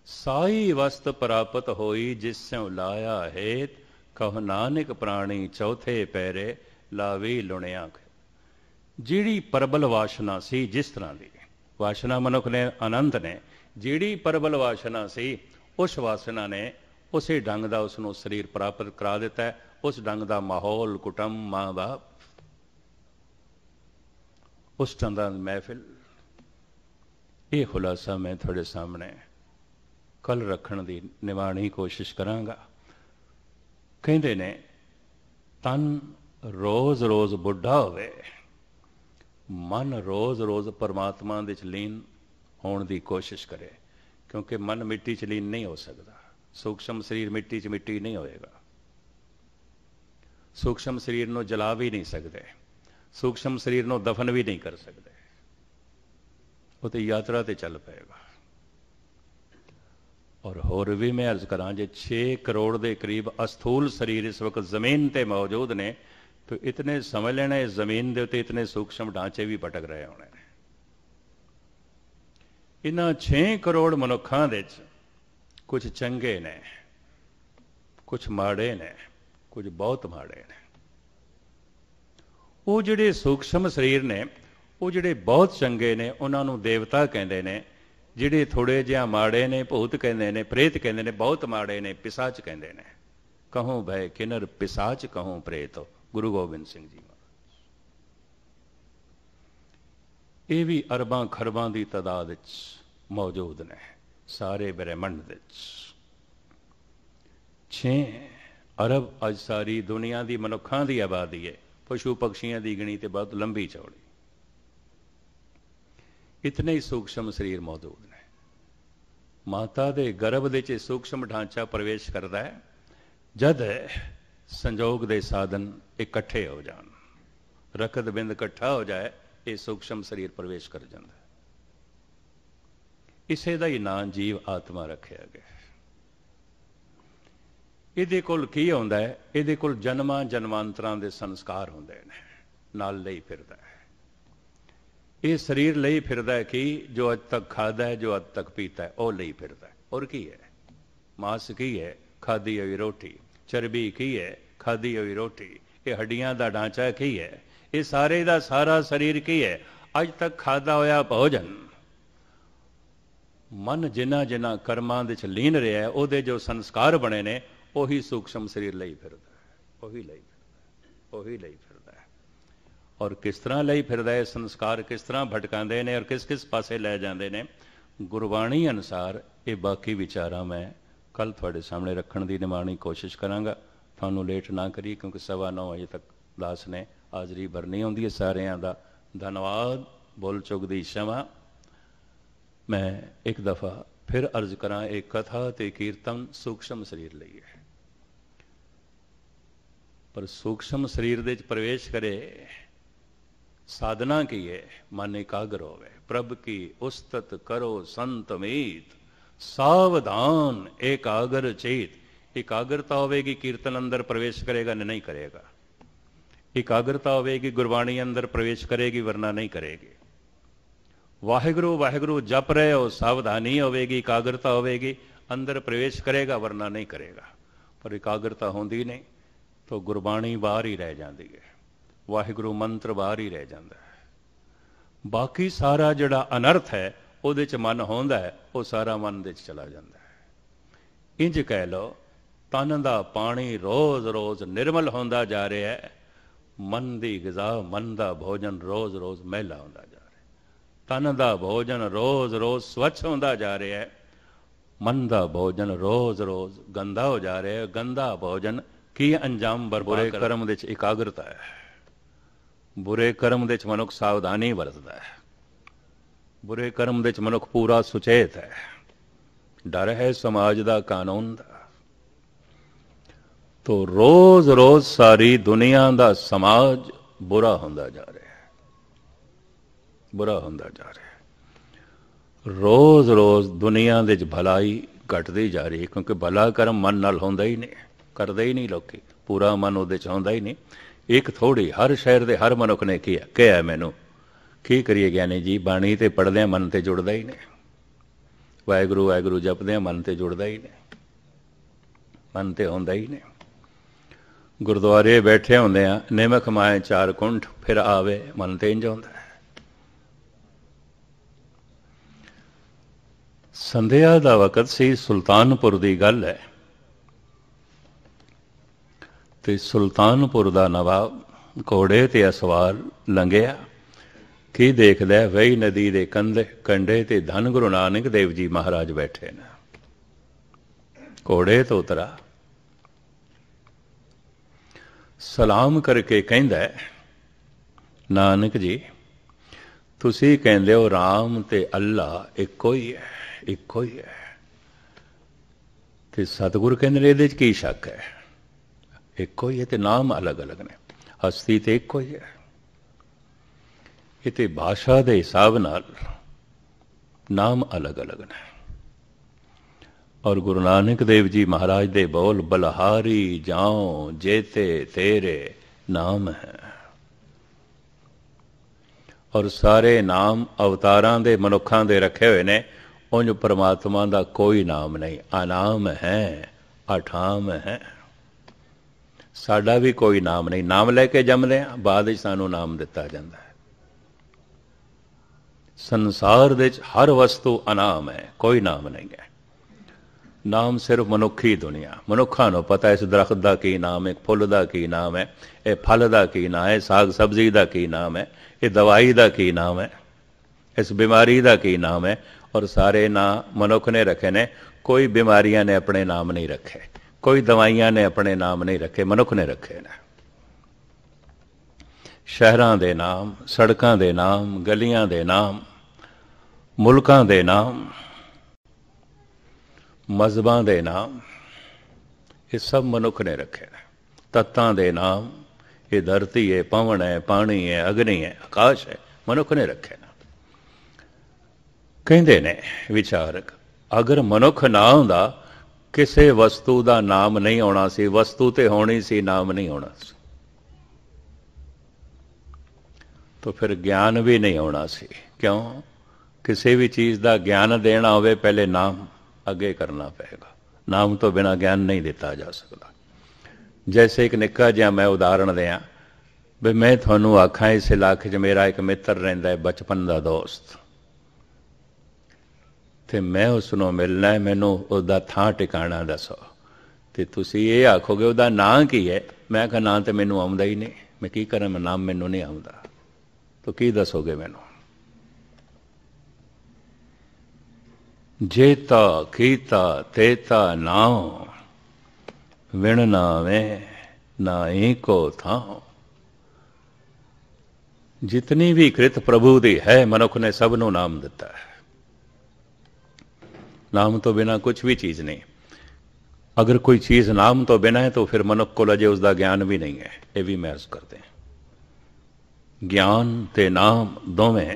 ਸਾਈ ਵਸਤ ਪ੍ਰਾਪਤ ਹੋਈ ਜਿਸੋਂ ਲਾਇਆ ਹੈ ਕਹ ਨਾਨਕ ਪ੍ਰਾਣੀ ਚੌਥੇ ਪੈਰੇ ਲਾਵੇ ਲੁਣਿਆ ਜਿਹੜੀ ਪਰਬਲ ਵਾਸ਼ਨਾ ਸੀ ਜਿਸ ਤਰ੍ਹਾਂ ਦੀ ਵਾਸ਼ਨਾ ਮਨੁੱਖ ਨੇ ਆਨੰਦ ਨੇ ਜਿਹੜੀ ਪਰਬਲ ਵਾਸ਼ਨਾ ਸੀ ਉਸ ਵਾਸਨਾ ਨੇ ਉਸੇ ਢੰਗ ਦਾ ਉਸ ਨੂੰ ਸਰੀਰ ਪ੍ਰਾਪਤ ਕਰਾ ਦਿੱਤਾ ਹੈ ਉਸ ਢੰਗ ਦਾ ਮਾਹੌਲ ਕੁਟੰਬ ਮਾਂ-ਬਾਪ ਉਸ ਢੰਗ ਦਾ ਮਹਿਫਿਲ ਇਹ ਖੁਲਾਸਾ ਮੈਂ ਤੁਹਾਡੇ ਸਾਹਮਣੇ ਕੱਲ ਰੱਖਣ ਦੀ ਨਿਵਾਣੀ ਕੋਸ਼ਿਸ਼ ਕਰਾਂਗਾ ਕਹਿੰਦੇ ਨੇ ਤਨ ਰੋਜ਼-ਰੋਜ਼ ਬੁੱਢਾ ਹੋਵੇ ਮਨ ਰੋਜ਼-ਰੋਜ਼ ਪਰਮਾਤਮਾ ਦੇ ਚ ਲੀਨ ਹੋਣ ਦੀ ਕੋਸ਼ਿਸ਼ ਕਰੇ ਕਿਉਂਕਿ ਮਨ ਮਿੱਟੀ ਚ ਲੀਨ ਨਹੀਂ ਹੋ ਸਕਦਾ ਸੂਖਸ਼ਮ ਸਰੀਰ ਮਿੱਟੀ 'ਚ ਮਿੱਟੀ ਨਹੀਂ ਹੋਏਗਾ ਸੂਖਸ਼ਮ ਸਰੀਰ ਨੂੰ ਜਲਾ ਵੀ ਨਹੀਂ ਸਕਦੇ ਸੂਖਸ਼ਮ ਸਰੀਰ ਨੂੰ ਦਫਨ ਵੀ ਨਹੀਂ ਕਰ ਸਕਦੇ ਉਹ ਤੇ ਯਾਤਰਾ ਤੇ ਚੱਲ ਪਏਗਾ ਔਰ ਹੋਰ ਵੀ ਮੈਂ ਅਰਜ਼ ਕਰਾਂ ਜੇ 6 ਕਰੋੜ ਦੇ ਕਰੀਬ ਅਸਥੂਲ ਸਰੀਰ ਇਸ ਵਕਤ ਜ਼ਮੀਨ ਤੇ ਮੌਜੂਦ ਨੇ ਤੇ ਇਤਨੇ ਸਮਝ ਲੈਣਾ ਇਸ ਜ਼ਮੀਨ ਦੇ ਉੱਤੇ ਇਤਨੇ ਸੂਖਸ਼ਮ ਢਾਂਚੇ ਵੀ ਭਟਕ ਰਹੇ ਹੋਣੇ ਇਹਨਾਂ 6 ਕਰੋੜ ਮਨੁੱਖਾਂ ਦੇ ਵਿੱਚ ਕੁਝ ਚੰਗੇ ਨੇ ਕੁਝ ਮਾੜੇ ਨੇ ਕੁਝ ਬਹੁਤ ਮਾੜੇ ਨੇ ਉਹ ਜਿਹੜੇ ਸੂਖਸ਼ਮ ਸਰੀਰ ਨੇ ਉਹ ਜਿਹੜੇ ਬਹੁਤ ਚੰਗੇ ਨੇ ਉਹਨਾਂ ਨੂੰ ਦੇਵਤਾ ਕਹਿੰਦੇ ਨੇ ਜਿਹੜੇ ਥੋੜੇ ਜਿਹਾ ਮਾੜੇ ਨੇ ਭੂਤ ਕਹਿੰਦੇ ਨੇ ਪ੍ਰੇਤ ਕਹਿੰਦੇ ਨੇ ਬਹੁਤ ਮਾੜੇ ਨੇ ਪਿਸਾਚ ਕਹਿੰਦੇ ਨੇ ਕਹੋ ਭੈ ਕਿਨਰ ਪਿਸਾਚ ਕਹੋ ਪ੍ਰੇਤ ਗੁਰੂ ਗੋਬਿੰਦ ਸਿੰਘ ਜੀ ਇਹ ਵੀ ਅਰਬਾਂ ਖਰਬਾਂ ਦੀ ਤਦਾਦ ਵਿੱਚ ਮੌਜੂਦ ਨੇ ਸਾਰੇ ਬ੍ਰਹਿਮੰਡ ਵਿੱਚ 6 ਅਰਬ ਅਜ ਸਾਰੀ ਦੁਨੀਆ ਦੀ ਮਨੁੱਖਾਂ ਦੀ ਆਬਾਦੀ ਹੈ ਪਸ਼ੂ ਪਕਸ਼ੀਆਂ ਦੀ ਗਿਣੀ ਤੇ ਬਹੁਤ ਲੰਬੀ ਚੌੜੀ ਇਤਨੇ ਹੀ ਸੂਖਸ਼ਮ ਸਰੀਰ ਮੌਜੂਦ ਨੇ ਮਾਤਾ ਦੇ ਗਰਭ ਦੇ ਚ ਸੂਖਸ਼ਮ ਢਾਂਚਾ ਪ੍ਰਵੇਸ਼ ਕਰਦਾ ਹੈ ਜਦ ਸੰਜੋਗ ਦੇ ਸਾਧਨ ਇਕੱਠੇ ਹੋ ਜਾਣ ਰਕਤ ਬਿੰਦ ਇਕੱਠਾ ਹੋ ਜਾਏ ਇਹ ਸੂਖਸ਼ਮ ਸਰੀਰ ਪ੍ਰਵੇਸ਼ ਕਰ ਜਾਂਦਾ ਇਸੇ ਦਾ ਹੀ ਨਾਂ ਜੀਵ ਆਤਮਾ ਰੱਖਿਆ ਗਿਆ ਇਹਦੇ ਕੋਲ ਕੀ ਹੁੰਦਾ ਹੈ ਇਹਦੇ ਕੋਲ ਜਨਮਾਂ ਜਨਮਾਂਤਰਾਂ ਦੇ ਸੰਸਕਾਰ ਹੁੰਦੇ ਨੇ ਨਾਲ ਲਈ ਫਿਰਦਾ ਹੈ ਇਹ ਸਰੀਰ ਲਈ ਫਿਰਦਾ ਹੈ ਕਿ ਜੋ ਅੱਜ ਤੱਕ ਖਾਦਾ ਹੈ ਜੋ ਅੱਜ ਤੱਕ ਪੀਤਾ ਹੈ ਉਹ ਲਈ ਫਿਰਦਾ ਔਰ ਕੀ ਹੈ ਮਾਸ ਕੀ ਹੈ ਖਾਦੀ ਹੋਈ ਰੋਟੀ ਚਰਬੀ ਕੀ ਹੈ ਖਾਦੀ ਹੋਈ ਰੋਟੀ ਇਹ ਹੱਡੀਆਂ ਦਾ ਢਾਂਚਾ ਕੀ ਹੈ ਇਹ ਸਾਰੇ ਦਾ ਸਾਰਾ ਸਰੀਰ ਕੀ ਹੈ ਅੱਜ ਤੱਕ ਖਾਦਾ ਹੋਇਆ ਭੋਜਨ ਮਨ ਜਿਨ੍ਹਾਂ ਜਿਨ੍ਹਾਂ ਕਰਮਾਂ ਦੇ ਚ ਲੀਨ ਰਿਹਾ ਉਹਦੇ ਜੋ ਸੰਸਕਾਰ ਬਣੇ ਨੇ ਉਹੀ ਸੂਖਸ਼ਮ ਸਰੀਰ ਲਈ ਫਿਰਦਾ ਉਹੀ ਲਈ ਫਿਰਦਾ ਉਹੀ ਲਈ ਫਿਰਦਾ ਹੈ ਔਰ ਕਿਸ ਤਰ੍ਹਾਂ ਲਈ ਫਿਰਦਾ ਹੈ ਸੰਸਕਾਰ ਕਿਸ ਤਰ੍ਹਾਂ ਭਟਕਾਉਂਦੇ ਨੇ ਔਰ ਕਿਸ ਕਿਸ ਪਾਸੇ ਲੈ ਜਾਂਦੇ ਨੇ ਗੁਰਬਾਣੀ ਅਨਸਾਰ ਇਹ ਬਾਕੀ ਵਿਚਾਰਾਂ ਮੈਂ ਕੱਲ ਤੁਹਾਡੇ ਸਾਹਮਣੇ ਰੱਖਣ ਦੀ ਨਿਮਾਣੀ ਕੋਸ਼ਿਸ਼ ਕਰਾਂਗਾ ਤੁਹਾਨੂੰ ਲੇਟ ਨਾ ਕਰੀ ਕਿਉਂਕਿ ਸਵਾ 9 ਵਜੇ ਤੱਕ ਕਲਾਸ ਨੇ ਹਾਜ਼ਰੀ ਭਰਨੀ ਹੁੰਦੀ ਹੈ ਸਾਰਿਆਂ ਦਾ ਧੰਨਵਾਦ ਬੋਲ ਚੁੱਕ ਦੀ ਸ਼ਮਾ मैं एक दफा फिर अर्ज करा एक कथा ते कीर्तन सूक्ष्म शरीर लिए पर सूक्ष्म शरीर दे प्रवेश करे साधना की है मन एकाग्र होवे प्रभ की उस्तत करो संत मीत सावधान एकाग्र चेत एकाग्रता होगी कीर्तन अंदर प्रवेश करेगा नहीं करेगा एकाग्रता होगी गुरबाणी अंदर प्रवेश करेगी वरना नहीं करेगी ਵਾਹਿਗੁਰੂ ਵਾਹਿਗੁਰੂ ਜਪ ਰਹੇ ਹੋ ਸਾਵਧਾਨੀ ਹੋਵੇਗੀ ਇਕਾਗਰਤਾ ਹੋਵੇਗੀ ਅੰਦਰ ਪ੍ਰਵੇਸ਼ ਕਰੇਗਾ ਵਰਨਾ ਨਹੀਂ ਕਰੇਗਾ ਪਰ ਇਕਾਗਰਤਾ ਹੁੰਦੀ ਨਹੀਂ ਤਾਂ ਗੁਰਬਾਣੀ ਬਾਹਰ ਹੀ ਰਹਿ ਜਾਂਦੀ ਹੈ ਵਾਹਿਗੁਰੂ ਮੰਤਰ ਬਾਹਰ ਹੀ ਰਹਿ ਜਾਂਦਾ ਹੈ ਬਾਕੀ ਸਾਰਾ ਜਿਹੜਾ ਅਨਰਥ ਹੈ ਉਹਦੇ ਚ ਮਨ ਹੁੰਦਾ ਹੈ ਉਹ ਸਾਰਾ ਮਨ ਦੇ ਚ ਚਲਾ ਜਾਂਦਾ ਹੈ ਇੰਜ ਕਹਿ ਲਓ ਤਨ ਦਾ ਪਾਣੀ ਰੋਜ਼-ਰੋਜ਼ ਨਿਰਮਲ ਹੁੰਦਾ ਜਾ ਰਿਹਾ ਹੈ ਮਨ ਦੀ ਗਿਜ਼ਾ ਮਨ ਦਾ ਭੋਜਨ ਰੋਜ਼-ਰੋਜ਼ ਮਹਿਲਾ ਹੁੰਦਾ ਜਾ ਤਨ ਦਾ ਭੋਜਨ ਰੋਜ਼-ਰੋਜ਼ ਸਵੱਛ ਹੁੰਦਾ ਜਾ ਰਿਹਾ ਹੈ ਮਨ ਦਾ ਭੋਜਨ ਰੋਜ਼-ਰੋਜ਼ ਗੰਦਾ ਹੋ ਜਾ ਰਿਹਾ ਹੈ ਗੰਦਾ ਭੋਜਨ ਕੀ ਅੰਜਾਮ ਬਰਬਾਦ ਕਰਮ ਵਿੱਚ ਇਕਾਗਰਤਾ ਹੈ ਬੁਰੇ ਕਰਮ ਵਿੱਚ ਮਨੁੱਖ ਸਾਵਧਾਨੀ ਵਰਤਦਾ ਹੈ ਬੁਰੇ ਕਰਮ ਵਿੱਚ ਮਨੁੱਖ ਪੂਰਾ ਸੁਚੇਤ ਹੈ ਡਰ ਹੈ ਸਮਾਜ ਦਾ ਕਾਨੂੰਨ ਦਾ ਤੋ ਰੋਜ਼-ਰੋਜ਼ ਸਾਰੀ ਦੁਨੀਆ ਦਾ ਸਮਾਜ ਬੁਰਾ ਹੁੰਦਾ ਜਾ ਰਿਹਾ ਬੁਰਾ ਹੁੰਦਾ ਜਾ ਰਿਹਾ ਰੋਜ਼-ਰੋਜ਼ ਦੁਨੀਆ ਦੇ ਵਿੱਚ ਭਲਾਈ ਘਟਦੀ ਜਾ ਰਹੀ ਕਿਉਂਕਿ ਭਲਾ ਕਰਮ ਮਨ ਨਾਲ ਹੁੰਦਾ ਹੀ ਨਹੀਂ ਕਰਦੇ ਹੀ ਨਹੀਂ ਲੋਕੀ ਪੂਰਾ ਮਨ ਉਹਦੇ ਚ ਹੁੰਦਾ ਹੀ ਨਹੀਂ ਇੱਕ ਥੋੜੀ ਹਰ ਸ਼ਹਿਰ ਦੇ ਹਰ ਮਨੁੱਖ ਨੇ ਕੀ ਕਿਹਾ ਮੈਨੂੰ ਕੀ ਕਰੀਏ ਗਿਆਨੀ ਜੀ ਬਾਣੀ ਤੇ ਪੜਦੇ ਮਨ ਤੇ ਜੁੜਦਾ ਹੀ ਨਹੀਂ ਵਾਹਿਗੁਰੂ ਵਾਹਿਗੁਰੂ ਜਪਦੇ ਮਨ ਤੇ ਜੁੜਦਾ ਹੀ ਨਹੀਂ ਮਨ ਤੇ ਹੁੰਦਾ ਹੀ ਨਹੀਂ ਗੁਰਦੁਆਰੇ ਬੈਠੇ ਹੁੰਦੇ ਆ ਨਿਮਖ ਮਾਏ ਚਾਰ ਕੁੰਠ ਫਿਰ ਆਵੇ ਮਨ ਤੇ ਇੰਜ ਹੁੰਦਾ ਸੰਧਿਆ ਦਾ ਵਕਤ ਸੀ ਸੁਲਤਾਨਪੁਰ ਦੀ ਗੱਲ ਹੈ ਤੇ ਸੁਲਤਾਨਪੁਰ ਦਾ ਨਵਾਬ ਘੋੜੇ ਤੇ ਅਸਵਾਰ ਲੰਘਿਆ ਕੀ ਦੇਖਦਾ ਵਈ ਨਦੀ ਦੇ ਕੰਢੇ ਕੰਢੇ ਤੇ ਧੰਨ ਗੁਰੂ ਨਾਨਕ ਦੇਵ ਜੀ ਮਹਾਰਾਜ ਬੈਠੇ ਨੇ ਘੋੜੇ ਤੋਂ ਉਤਰਾ ਸਲਾਮ ਕਰਕੇ ਕਹਿੰਦਾ ਨਾਨਕ ਜੀ ਤੁਸੀਂ ਕਹਿੰਦੇ ਹੋ RAM ਤੇ ਅੱਲਾ ਇੱਕੋ ਹੀ ਹੈ ਇੱਕੋ ਹੀ ਹੈ ਤੇ ਸਤਿਗੁਰ ਕਹਿੰਦੇ ਨੇ ਇਹਦੇ 'ਚ ਕੀ ਸ਼ੱਕ ਹੈ ਇੱਕੋ ਹੀ ਹੈ ਤੇ ਨਾਮ ਅਲੱਗ-ਅਲੱਗ ਨੇ ਹਸਤੀ ਤੇ ਇੱਕੋ ਹੀ ਹੈ ਇਹ ਤੇ ਭਾਸ਼ਾ ਦੇ ਹਿਸਾਬ ਨਾਲ ਨਾਮ ਅਲੱਗ-ਅਲੱਗ ਨੇ ਔਰ ਗੁਰੂ ਨਾਨਕ ਦੇਵ ਜੀ ਮਹਾਰਾਜ ਦੇ ਬੋਲ ਬਲਹਾਰੀ ਜਾਉ ਜੇਤੇ ਤੇਰੇ ਨਾਮ ਹੈ ਔਰ ਸਾਰੇ ਨਾਮ ਅਵਤਾਰਾਂ ਦੇ ਮਨੁੱਖਾਂ ਦੇ ਰੱਖੇ ਹੋਏ ਨੇ ਉੰਜ ਪਰਮਾਤਮਾ ਦਾ ਕੋਈ ਨਾਮ ਨਹੀਂ ਅਨਾਮ ਹੈ ਅਠਾਮ ਹੈ ਸਾਡਾ ਵੀ ਕੋਈ ਨਾਮ ਨਹੀਂ ਨਾਮ ਲੈ ਕੇ ਜੰਮਦੇ ਆ ਬਾਅਦ ਵਿੱਚ ਸਾਨੂੰ ਨਾਮ ਦਿੱਤਾ ਜਾਂਦਾ ਹੈ ਸੰਸਾਰ ਦੇ ਵਿੱਚ ਹਰ ਵਸਤੂ ਅਨਾਮ ਹੈ ਕੋਈ ਨਾਮ ਨਹੀਂ ਹੈ ਨਾਮ ਸਿਰਫ ਮਨੁੱਖੀ ਦੁਨੀਆ ਮਨੁੱਖਾਂ ਨੂੰ ਪਤਾ ਇਸ ਦਰਖਤ ਦਾ ਕੀ ਨਾਮ ਹੈ ਫੁੱਲ ਦਾ ਕੀ ਨਾਮ ਹੈ ਇਹ ਫਲ ਦਾ ਕੀ ਨਾਮ ਹੈ ਸਾਗ ਸਬਜ਼ੀ ਦਾ ਕੀ ਨਾਮ ਹੈ ਇਹ ਦਵਾਈ ਦਾ ਕੀ ਨਾਮ ਹੈ ਇਸ ਬਿਮਾਰੀ ਦਾ ਕੀ ਨਾਮ ਹੈ ਔਰ ਸਾਰੇ ਨਾਂ ਮਨੁੱਖ ਨੇ ਰੱਖੇ ਨੇ ਕੋਈ ਬਿਮਾਰੀਆਂ ਨੇ ਆਪਣੇ ਨਾਮ ਨਹੀਂ ਰੱਖੇ ਕੋਈ ਦਵਾਈਆਂ ਨੇ ਆਪਣੇ ਨਾਮ ਨਹੀਂ ਰੱਖੇ ਮਨੁੱਖ ਨੇ ਰੱਖੇ ਨੇ ਸ਼ਹਿਰਾਂ ਦੇ ਨਾਮ ਸੜਕਾਂ ਦੇ ਨਾਮ ਗਲੀਆਂ ਦੇ ਨਾਮ ਮੁਲਕਾਂ ਦੇ ਨਾਮ ਮਜ਼ਬਾਂ ਦੇ ਨਾਮ ਇਹ ਸਭ ਮਨੁੱਖ ਨੇ ਰੱਖੇ ਨੇ ਤਤਾਂ ਦੇ ਨਾਮ ਇਹ ਧਰਤੀ ਹੈ ਪਵਨ ਹੈ ਪਾਣੀ ਹੈ ਅਗਨੀ ਹੈ ਆਕਾਸ਼ ਹੈ ਮਨੁੱਖ ਨੇ ਰੱਖੇ ਕਹਿੰਦੇ ਨੇ ਵਿਚਾਰਕ ਅਗਰ ਮਨੁੱਖ ਨਾ ਹੁੰਦਾ ਕਿਸੇ ਵਸਤੂ ਦਾ ਨਾਮ ਨਹੀਂ ਆਉਣਾ ਸੀ ਵਸਤੂ ਤੇ ਹੋਣੀ ਸੀ ਨਾਮ ਨਹੀਂ ਆਉਣਾ ਸੀ ਤਾਂ ਫਿਰ ਗਿਆਨ ਵੀ ਨਹੀਂ ਆਉਣਾ ਸੀ ਕਿਉਂ ਕਿਸੇ ਵੀ ਚੀਜ਼ ਦਾ ਗਿਆਨ ਦੇਣਾ ਹੋਵੇ ਪਹਿਲੇ ਨਾਮ ਅੱਗੇ ਕਰਨਾ ਪਏਗਾ ਨਾਮ ਤੋਂ ਬਿਨਾ ਗਿਆਨ ਨਹੀਂ ਦਿੱਤਾ ਜਾ ਸਕਦਾ ਜੈਸੇ ਇੱਕ ਨਿੱਕਾ ਜਿਹਾ ਮੈਂ ਉਦਾਹਰਣ ਦਿਆਂ ਵੀ ਮੈਂ ਤੁਹਾਨੂੰ ਆਖਾਂ ਇਸ ਇਲਾਕੇ 'ਚ ਮੇਰਾ ਇੱਕ ਮਿੱਤਰ ਰਹਿੰਦਾ ਹੈ ਬਚਪਨ ਦਾ ਦੋਸਤ ਤੇ ਮੈਂ ਉਸ ਨੂੰ ਮਿਲਣਾ ਹੈ ਮੈਨੂੰ ਉਹਦਾ ਥਾਂ ਟਿਕਾਣਾ ਦੱਸੋ ਤੇ ਤੁਸੀਂ ਇਹ ਆਖੋਗੇ ਉਹਦਾ ਨਾਂ ਕੀ ਹੈ ਮੈਂ ਕਹਾਂ ਨਾਂ ਤੇ ਮੈਨੂੰ ਆਉਂਦਾ ਹੀ ਨਹੀਂ ਮੈਂ ਕੀ ਕਰਾਂ ਮੈਂ ਨਾਮ ਮੈਨੂੰ ਨਹੀਂ ਆਉਂਦਾ ਤੋ ਕੀ ਦੱਸੋਗੇ ਮੈਨੂੰ ਜੇ ਤਾ ਕੀਤਾ ਤਾ ਨਾਉ ਵਿਣ ਨਾਵੇਂ ਨਾਹੀ ਕੋ ਥਾਉ ਜਿਤਨੀ ਵੀ ਕ੍ਰਿਤ ਪ੍ਰਭੂ ਦੀ ਹੈ ਮਨੁੱਖ ਨੇ ਸਭ ਨੂੰ ਨਾਮ ਦਿੱਤਾ ਹੈ ਨਾਮ ਤੋਂ ਬਿਨਾ ਕੁਝ ਵੀ ਚੀਜ਼ ਨਹੀਂ ਅਗਰ ਕੋਈ ਚੀਜ਼ ਨਾਮ ਤੋਂ ਬਿਨਾ ਹੈ ਤਾਂ ਫਿਰ ਮਨੁੱਖ ਕੋਲ ਅਜੇ ਉਸ ਦਾ ਗਿਆਨ ਵੀ ਨਹੀਂ ਹੈ ਇਹ ਵੀ ਮੈਂ ਅਰਜ਼ ਕਰਦੇ ਹਾਂ ਗਿਆਨ ਤੇ ਨਾਮ ਦੋਵੇਂ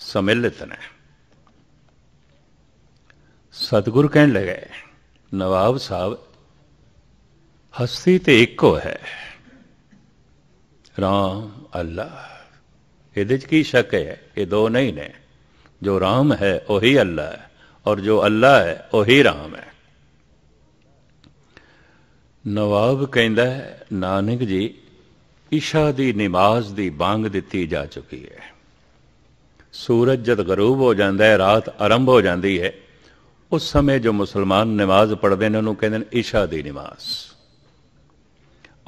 ਸਮਿਲਿਤ ਨੇ ਸਤਿਗੁਰ ਕਹਿਣ ਲੱਗੇ ਨਵਾਬ ਸਾਹਿਬ ਹਸਤੀ ਤੇ ਇੱਕੋ ਹੈ ਰਾਮ ਅੱਲਾ ਇਹਦੇ 'ਚ ਕੀ ਸ਼ੱਕ ਹੈ ਇਹ ਦੋ ਨਹੀਂ ਨੇ ਜੋ ਰਾਮ ਹੈ ਉਹੀ ਅੱਲਾ ਹੈ ਔਰ ਜੋ ਅੱਲਾ ਹੈ ਉਹ ਹੀ ਰਾਮ ਹੈ ਨਵਾਬ ਕਹਿੰਦਾ ਹੈ ਨਾਨਕ ਜੀ ਇਸ਼ਾ ਦੀ ਨਮਾਜ਼ ਦੀ ਬਾਂਗ ਦਿੱਤੀ ਜਾ ਚੁੱਕੀ ਹੈ ਸੂਰਜ ਜਦ ਗਰੂਬ ਹੋ ਜਾਂਦਾ ਹੈ ਰਾਤ ਆਰੰਭ ਹੋ ਜਾਂਦੀ ਹੈ ਉਸ ਸਮੇਂ ਜੋ ਮੁਸਲਮਾਨ ਨਮਾਜ਼ ਪੜ੍ਹਦੇ ਨੇ ਉਹਨੂੰ ਕਹਿੰਦੇ ਨੇ ਇਸ਼ਾ ਦੀ ਨਮਾਜ਼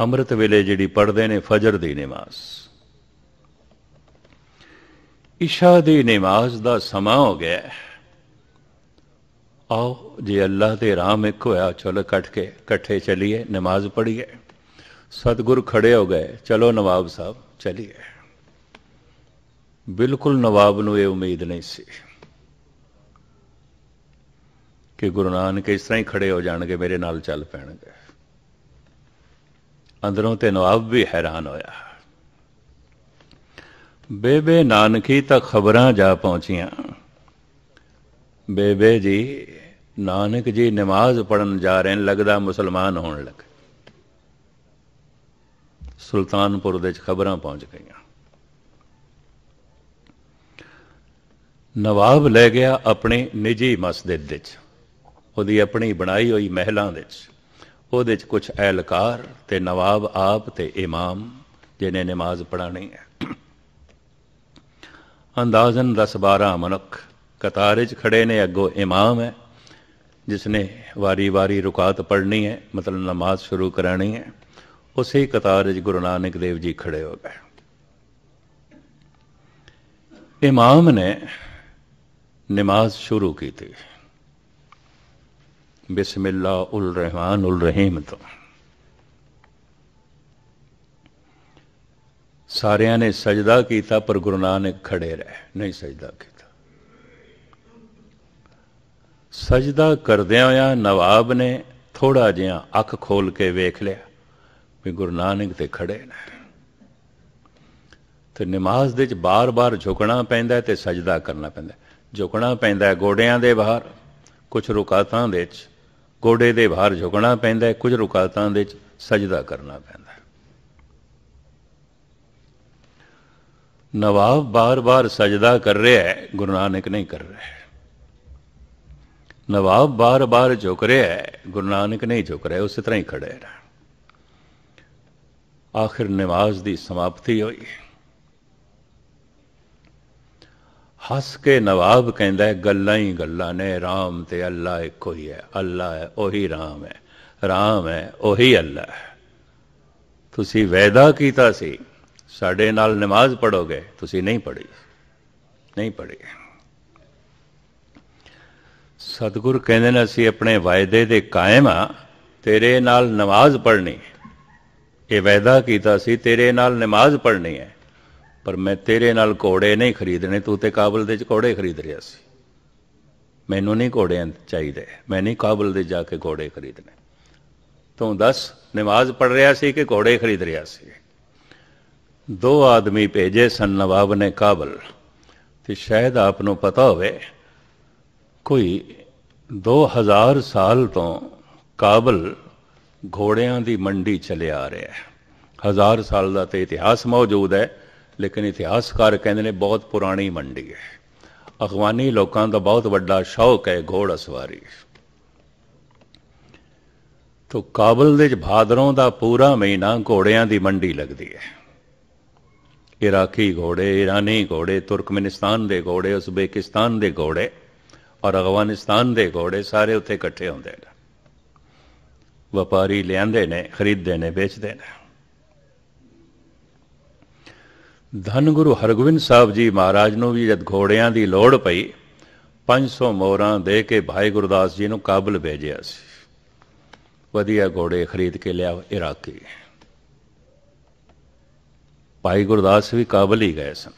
ਅੰਮ੍ਰਿਤ ਵੇਲੇ ਜਿਹੜੀ ਪੜ੍ਹਦੇ ਨੇ ਫਜਰ ਦੀ ਨਮਾਜ਼ ਇਸ਼ਾ ਦੀ ਨਮਾਜ਼ ਦਾ ਸਮਾਂ ਹੋ ਗਿਆ ਹੈ ਆਓ ਜੇ ਅੱਲਾਹ ਦੇ ਰਾਮ ਇੱਕ ਹੋਇਆ ਚਲ ਕੱਟ ਕੇ ਇਕੱਠੇ ਚਲੀਏ ਨਮਾਜ਼ ਪੜੀਏ ਸਤਗੁਰ ਖੜੇ ਹੋ ਗਏ ਚਲੋ ਨਵਾਬ ਸਾਹਿਬ ਚਲੀਏ ਬਿਲਕੁਲ ਨਵਾਬ ਨੂੰ ਇਹ ਉਮੀਦ ਨਹੀਂ ਸੀ ਕਿ ਗੁਰੂ ਨਾਨਕ ਇਸ ਤਰ੍ਹਾਂ ਹੀ ਖੜੇ ਹੋ ਜਾਣਗੇ ਮੇਰੇ ਨਾਲ ਚੱਲ ਪੈਣਗੇ ਅੰਦਰੋਂ ਤੇ ਨਵਾਬ ਵੀ ਹੈਰਾਨ ਹੋਇਆ ਬੇਬੇ ਨਾਨਕੀ ਤਾਂ ਖਬਰਾਂ ਜਾ ਪਹੁੰਚੀਆਂ ਬੇਬੇ ਜੀ ਨਾਨਕ ਜੀ ਨਮਾਜ਼ ਪੜਨ ਜਾ ਰਹੇ ਨੇ ਲੱਗਦਾ ਮੁਸਲਮਾਨ ਹੋਣ ਲੱਗ ਸੁਲਤਾਨਪੁਰ ਦੇ ਚ ਖਬਰਾਂ ਪਹੁੰਚ ਗਈਆਂ ਨਵਾਬ ਲੈ ਗਿਆ ਆਪਣੇ ਨਿੱਜੀ ਮਸਜਿਦ ਦੇ ਚ ਉਹਦੀ ਆਪਣੀ ਬਣਾਈ ਹੋਈ ਮਹਿਲਾਂ ਦੇ ਚ ਉਹਦੇ ਚ ਕੁਝ ਐਲਕਾਰ ਤੇ ਨਵਾਬ ਆਪ ਤੇ ਇਮਾਮ ਜਿਨੇ ਨਮਾਜ਼ ਪੜਾਣੀ ਹੈ ਅੰਦਾਜ਼ਨ 10 12 ਮਨੁੱਖ ਕਤਾਰ 'ਚ ਖੜੇ ਨੇ ਅੱਗੋ ਇਮਾਮ ਹੈ ਜਿਸ ਨੇ ਵਾਰੀ-ਵਾਰੀ ਰੁਕਾਤ ਪੜ੍ਹਨੀ ਹੈ ਮਤਲਬ ਨਮਾਜ਼ ਸ਼ੁਰੂ ਕਰਾਣੀ ਹੈ ਉਸੇ ਕਤਾਰ 'ਚ ਗੁਰੂ ਨਾਨਕ ਦੇਵ ਜੀ ਖੜੇ ਹੋ ਗਏ ਇਮਾਮ ਨੇ ਨਮਾਜ਼ ਸ਼ੁਰੂ ਕੀਤੀ ਬਿਸਮਿਲ੍ਲਾ ਉਲ ਰਹਿਮਾਨ ਉਲ ਰਹੀਮ ਤੋਂ ਸਾਰਿਆਂ ਨੇ ਸਜਦਾ ਕੀਤਾ ਪਰ ਗੁਰੂ ਨਾਨਕ ਖੜੇ ਰਹੇ ਨਹੀਂ ਸਜਦਾ ਕੀਤਾ ਸਜਦਾ ਕਰਦਿਆਂ ਆ ਨਵਾਬ ਨੇ ਥੋੜਾ ਜਿਹਾ ਅੱਖ ਖੋਲ ਕੇ ਵੇਖ ਲਿਆ ਵੀ ਗੁਰੂ ਨਾਨਕ ਤੇ ਖੜੇ ਨੇ ਤੇ ਨਮਾਜ਼ ਦੇ ਵਿੱਚ ਬਾਰ-ਬਾਰ ਝੁਕਣਾ ਪੈਂਦਾ ਤੇ ਸਜਦਾ ਕਰਨਾ ਪੈਂਦਾ ਝੁਕਣਾ ਪੈਂਦਾ ਗੋਡਿਆਂ ਦੇ ਬਾਹਰ ਕੁਝ ਰੁਕਾਤਾਂ ਦੇ ਵਿੱਚ ਗੋਡੇ ਦੇ ਬਾਹਰ ਝੁਕਣਾ ਪੈਂਦਾ ਕੁਝ ਰੁਕਾਤਾਂ ਦੇ ਵਿੱਚ ਸਜਦਾ ਕਰਨਾ ਪੈਂਦਾ ਨਵਾਬ ਬਾਰ-ਬਾਰ ਸਜਦਾ ਕਰ ਰਿਹਾ ਹੈ ਗੁਰੂ ਨਾਨਕ ਨਹੀਂ ਕਰ ਰਿਹਾ ਨਵਾਬ ਬਾਰ-ਬਾਰ ਝੁਕ ਰਿਹਾ ਹੈ ਗੁਰੂ ਨਾਨਕ ਨਹੀਂ ਝੁਕ ਰਿਹਾ ਉਸੇ ਤਰ੍ਹਾਂ ਹੀ ਖੜਾ ਹੈ ਆਖਿਰ ਨਮਾਜ਼ ਦੀ ਸਮਾਪਤੀ ਹੋਈ ਹੱਸ ਕੇ ਨਵਾਬ ਕਹਿੰਦਾ ਗੱਲਾਂ ਹੀ ਗੱਲਾਂ ਨੇ RAM ਤੇ ਅੱਲਾ ਇੱਕੋ ਹੀ ਹੈ ਅੱਲਾ ਹੈ ਉਹੀ RAM ਹੈ RAM ਹੈ ਉਹੀ ਅੱਲਾ ਹੈ ਤੁਸੀਂ ਵਾਅਦਾ ਕੀਤਾ ਸੀ ਸਾਡੇ ਨਾਲ ਨਮਾਜ਼ ਪੜੋਗੇ ਤੁਸੀਂ ਨਹੀਂ ਪੜੀ ਨਹੀਂ ਪੜੀ ਸਤਿਗੁਰ ਕਹਿੰਦੇ ਨੇ ਅਸੀਂ ਆਪਣੇ ਵਾਅਦੇ ਦੇ ਕਾਇਮ ਆ ਤੇਰੇ ਨਾਲ ਨਮਾਜ਼ ਪੜ੍ਹਨੀ ਇਹ ਵਾਅਦਾ ਕੀਤਾ ਸੀ ਤੇਰੇ ਨਾਲ ਨਮਾਜ਼ ਪੜ੍ਹਨੀ ਹੈ ਪਰ ਮੈਂ ਤੇਰੇ ਨਾਲ ਘੋੜੇ ਨਹੀਂ ਖਰੀਦਣੇ ਤੂੰ ਤੇ ਕਾਬਲ ਦੇ ਚ ਘੋੜੇ ਖਰੀਦ ਰਿਆ ਸੀ ਮੈਨੂੰ ਨਹੀਂ ਘੋੜੇ ਚਾਹੀਦੇ ਮੈਂ ਨਹੀਂ ਕਾਬਲ ਦੇ ਜਾ ਕੇ ਘੋੜੇ ਖਰੀਦਣੇ ਤੂੰ ਦੱਸ ਨਮਾਜ਼ ਪੜ ਰਿਆ ਸੀ ਕਿ ਘੋੜੇ ਖਰੀਦ ਰਿਆ ਸੀ ਦੋ ਆਦਮੀ ਭੇਜੇ ਸਨ ਨਵਾਬ ਨੇ ਕਾਬਲ ਤੇ ਸ਼ਾਇਦ ਆਪ ਨੂੰ ਪਤਾ ਹੋਵੇ ਕੋਈ 2000 ਸਾਲ ਤੋਂ ਕਾਬਲ ਘੋੜਿਆਂ ਦੀ ਮੰਡੀ ਚੱਲਿਆ ਆ ਰਿਹਾ ਹੈ 1000 ਸਾਲ ਦਾ ਤੇ ਇਤਿਹਾਸ ਮੌਜੂਦ ਹੈ ਲੇਕਿਨ ਇਤਿਹਾਸਕਾਰ ਕਹਿੰਦੇ ਨੇ ਬਹੁਤ ਪੁਰਾਣੀ ਮੰਡੀ ਹੈ ਅਫਗਾਨੀ ਲੋਕਾਂ ਦਾ ਬਹੁਤ ਵੱਡਾ ਸ਼ੌਕ ਹੈ ਘੋੜ ਸਵਾਰੀ ਤੋ ਕਾਬਲ ਦੇ ਵਿੱਚ ਭਾਦਰੋਂ ਦਾ ਪੂਰਾ ਮਹੀਨਾ ਘੋੜਿਆਂ ਦੀ ਮੰਡੀ ਲੱਗਦੀ ਹੈ ਇਰਾਕੀ ਘੋੜੇ ਇਰਾਨੀ ਘੋੜੇ ਤੁਰਕਮਨਿਸਤਾਨ ਦੇ ਘੋੜੇ ਉਜ਼ਬੇਕਿਸਤਾਨ ਦੇ ਘੋੜੇ ਔਰ ਅਫਗਾਨਿਸਤਾਨ ਦੇ ਘੋੜੇ ਸਾਰੇ ਉੱਥੇ ਇਕੱਠੇ ਹੁੰਦੇ ਨੇ ਵਪਾਰੀ ਲਿਆਂਦੇ ਨੇ ਖਰੀਦਦੇ ਨੇ ਵੇਚਦੇ ਨੇ ਧੰਨ ਗੁਰੂ ਹਰਗੋਬਿੰਦ ਸਾਹਿਬ ਜੀ ਮਹਾਰਾਜ ਨੂੰ ਵੀ ਜਦ ਘੋੜਿਆਂ ਦੀ ਲੋੜ ਪਈ 500 ਮੋਹਰਾਂ ਦੇ ਕੇ ਭਾਈ ਗੁਰਦਾਸ ਜੀ ਨੂੰ ਕਾਬਲ ਭੇਜਿਆ ਸੀ ਵਧੀਆ ਘੋੜੇ ਖਰੀਦ ਕੇ ਲਿਆ ਇਰਾਕੀ ਭਾਈ ਗੁਰਦਾਸ ਵੀ ਕਾਬਲ ਹੀ ਗਏ ਸਨ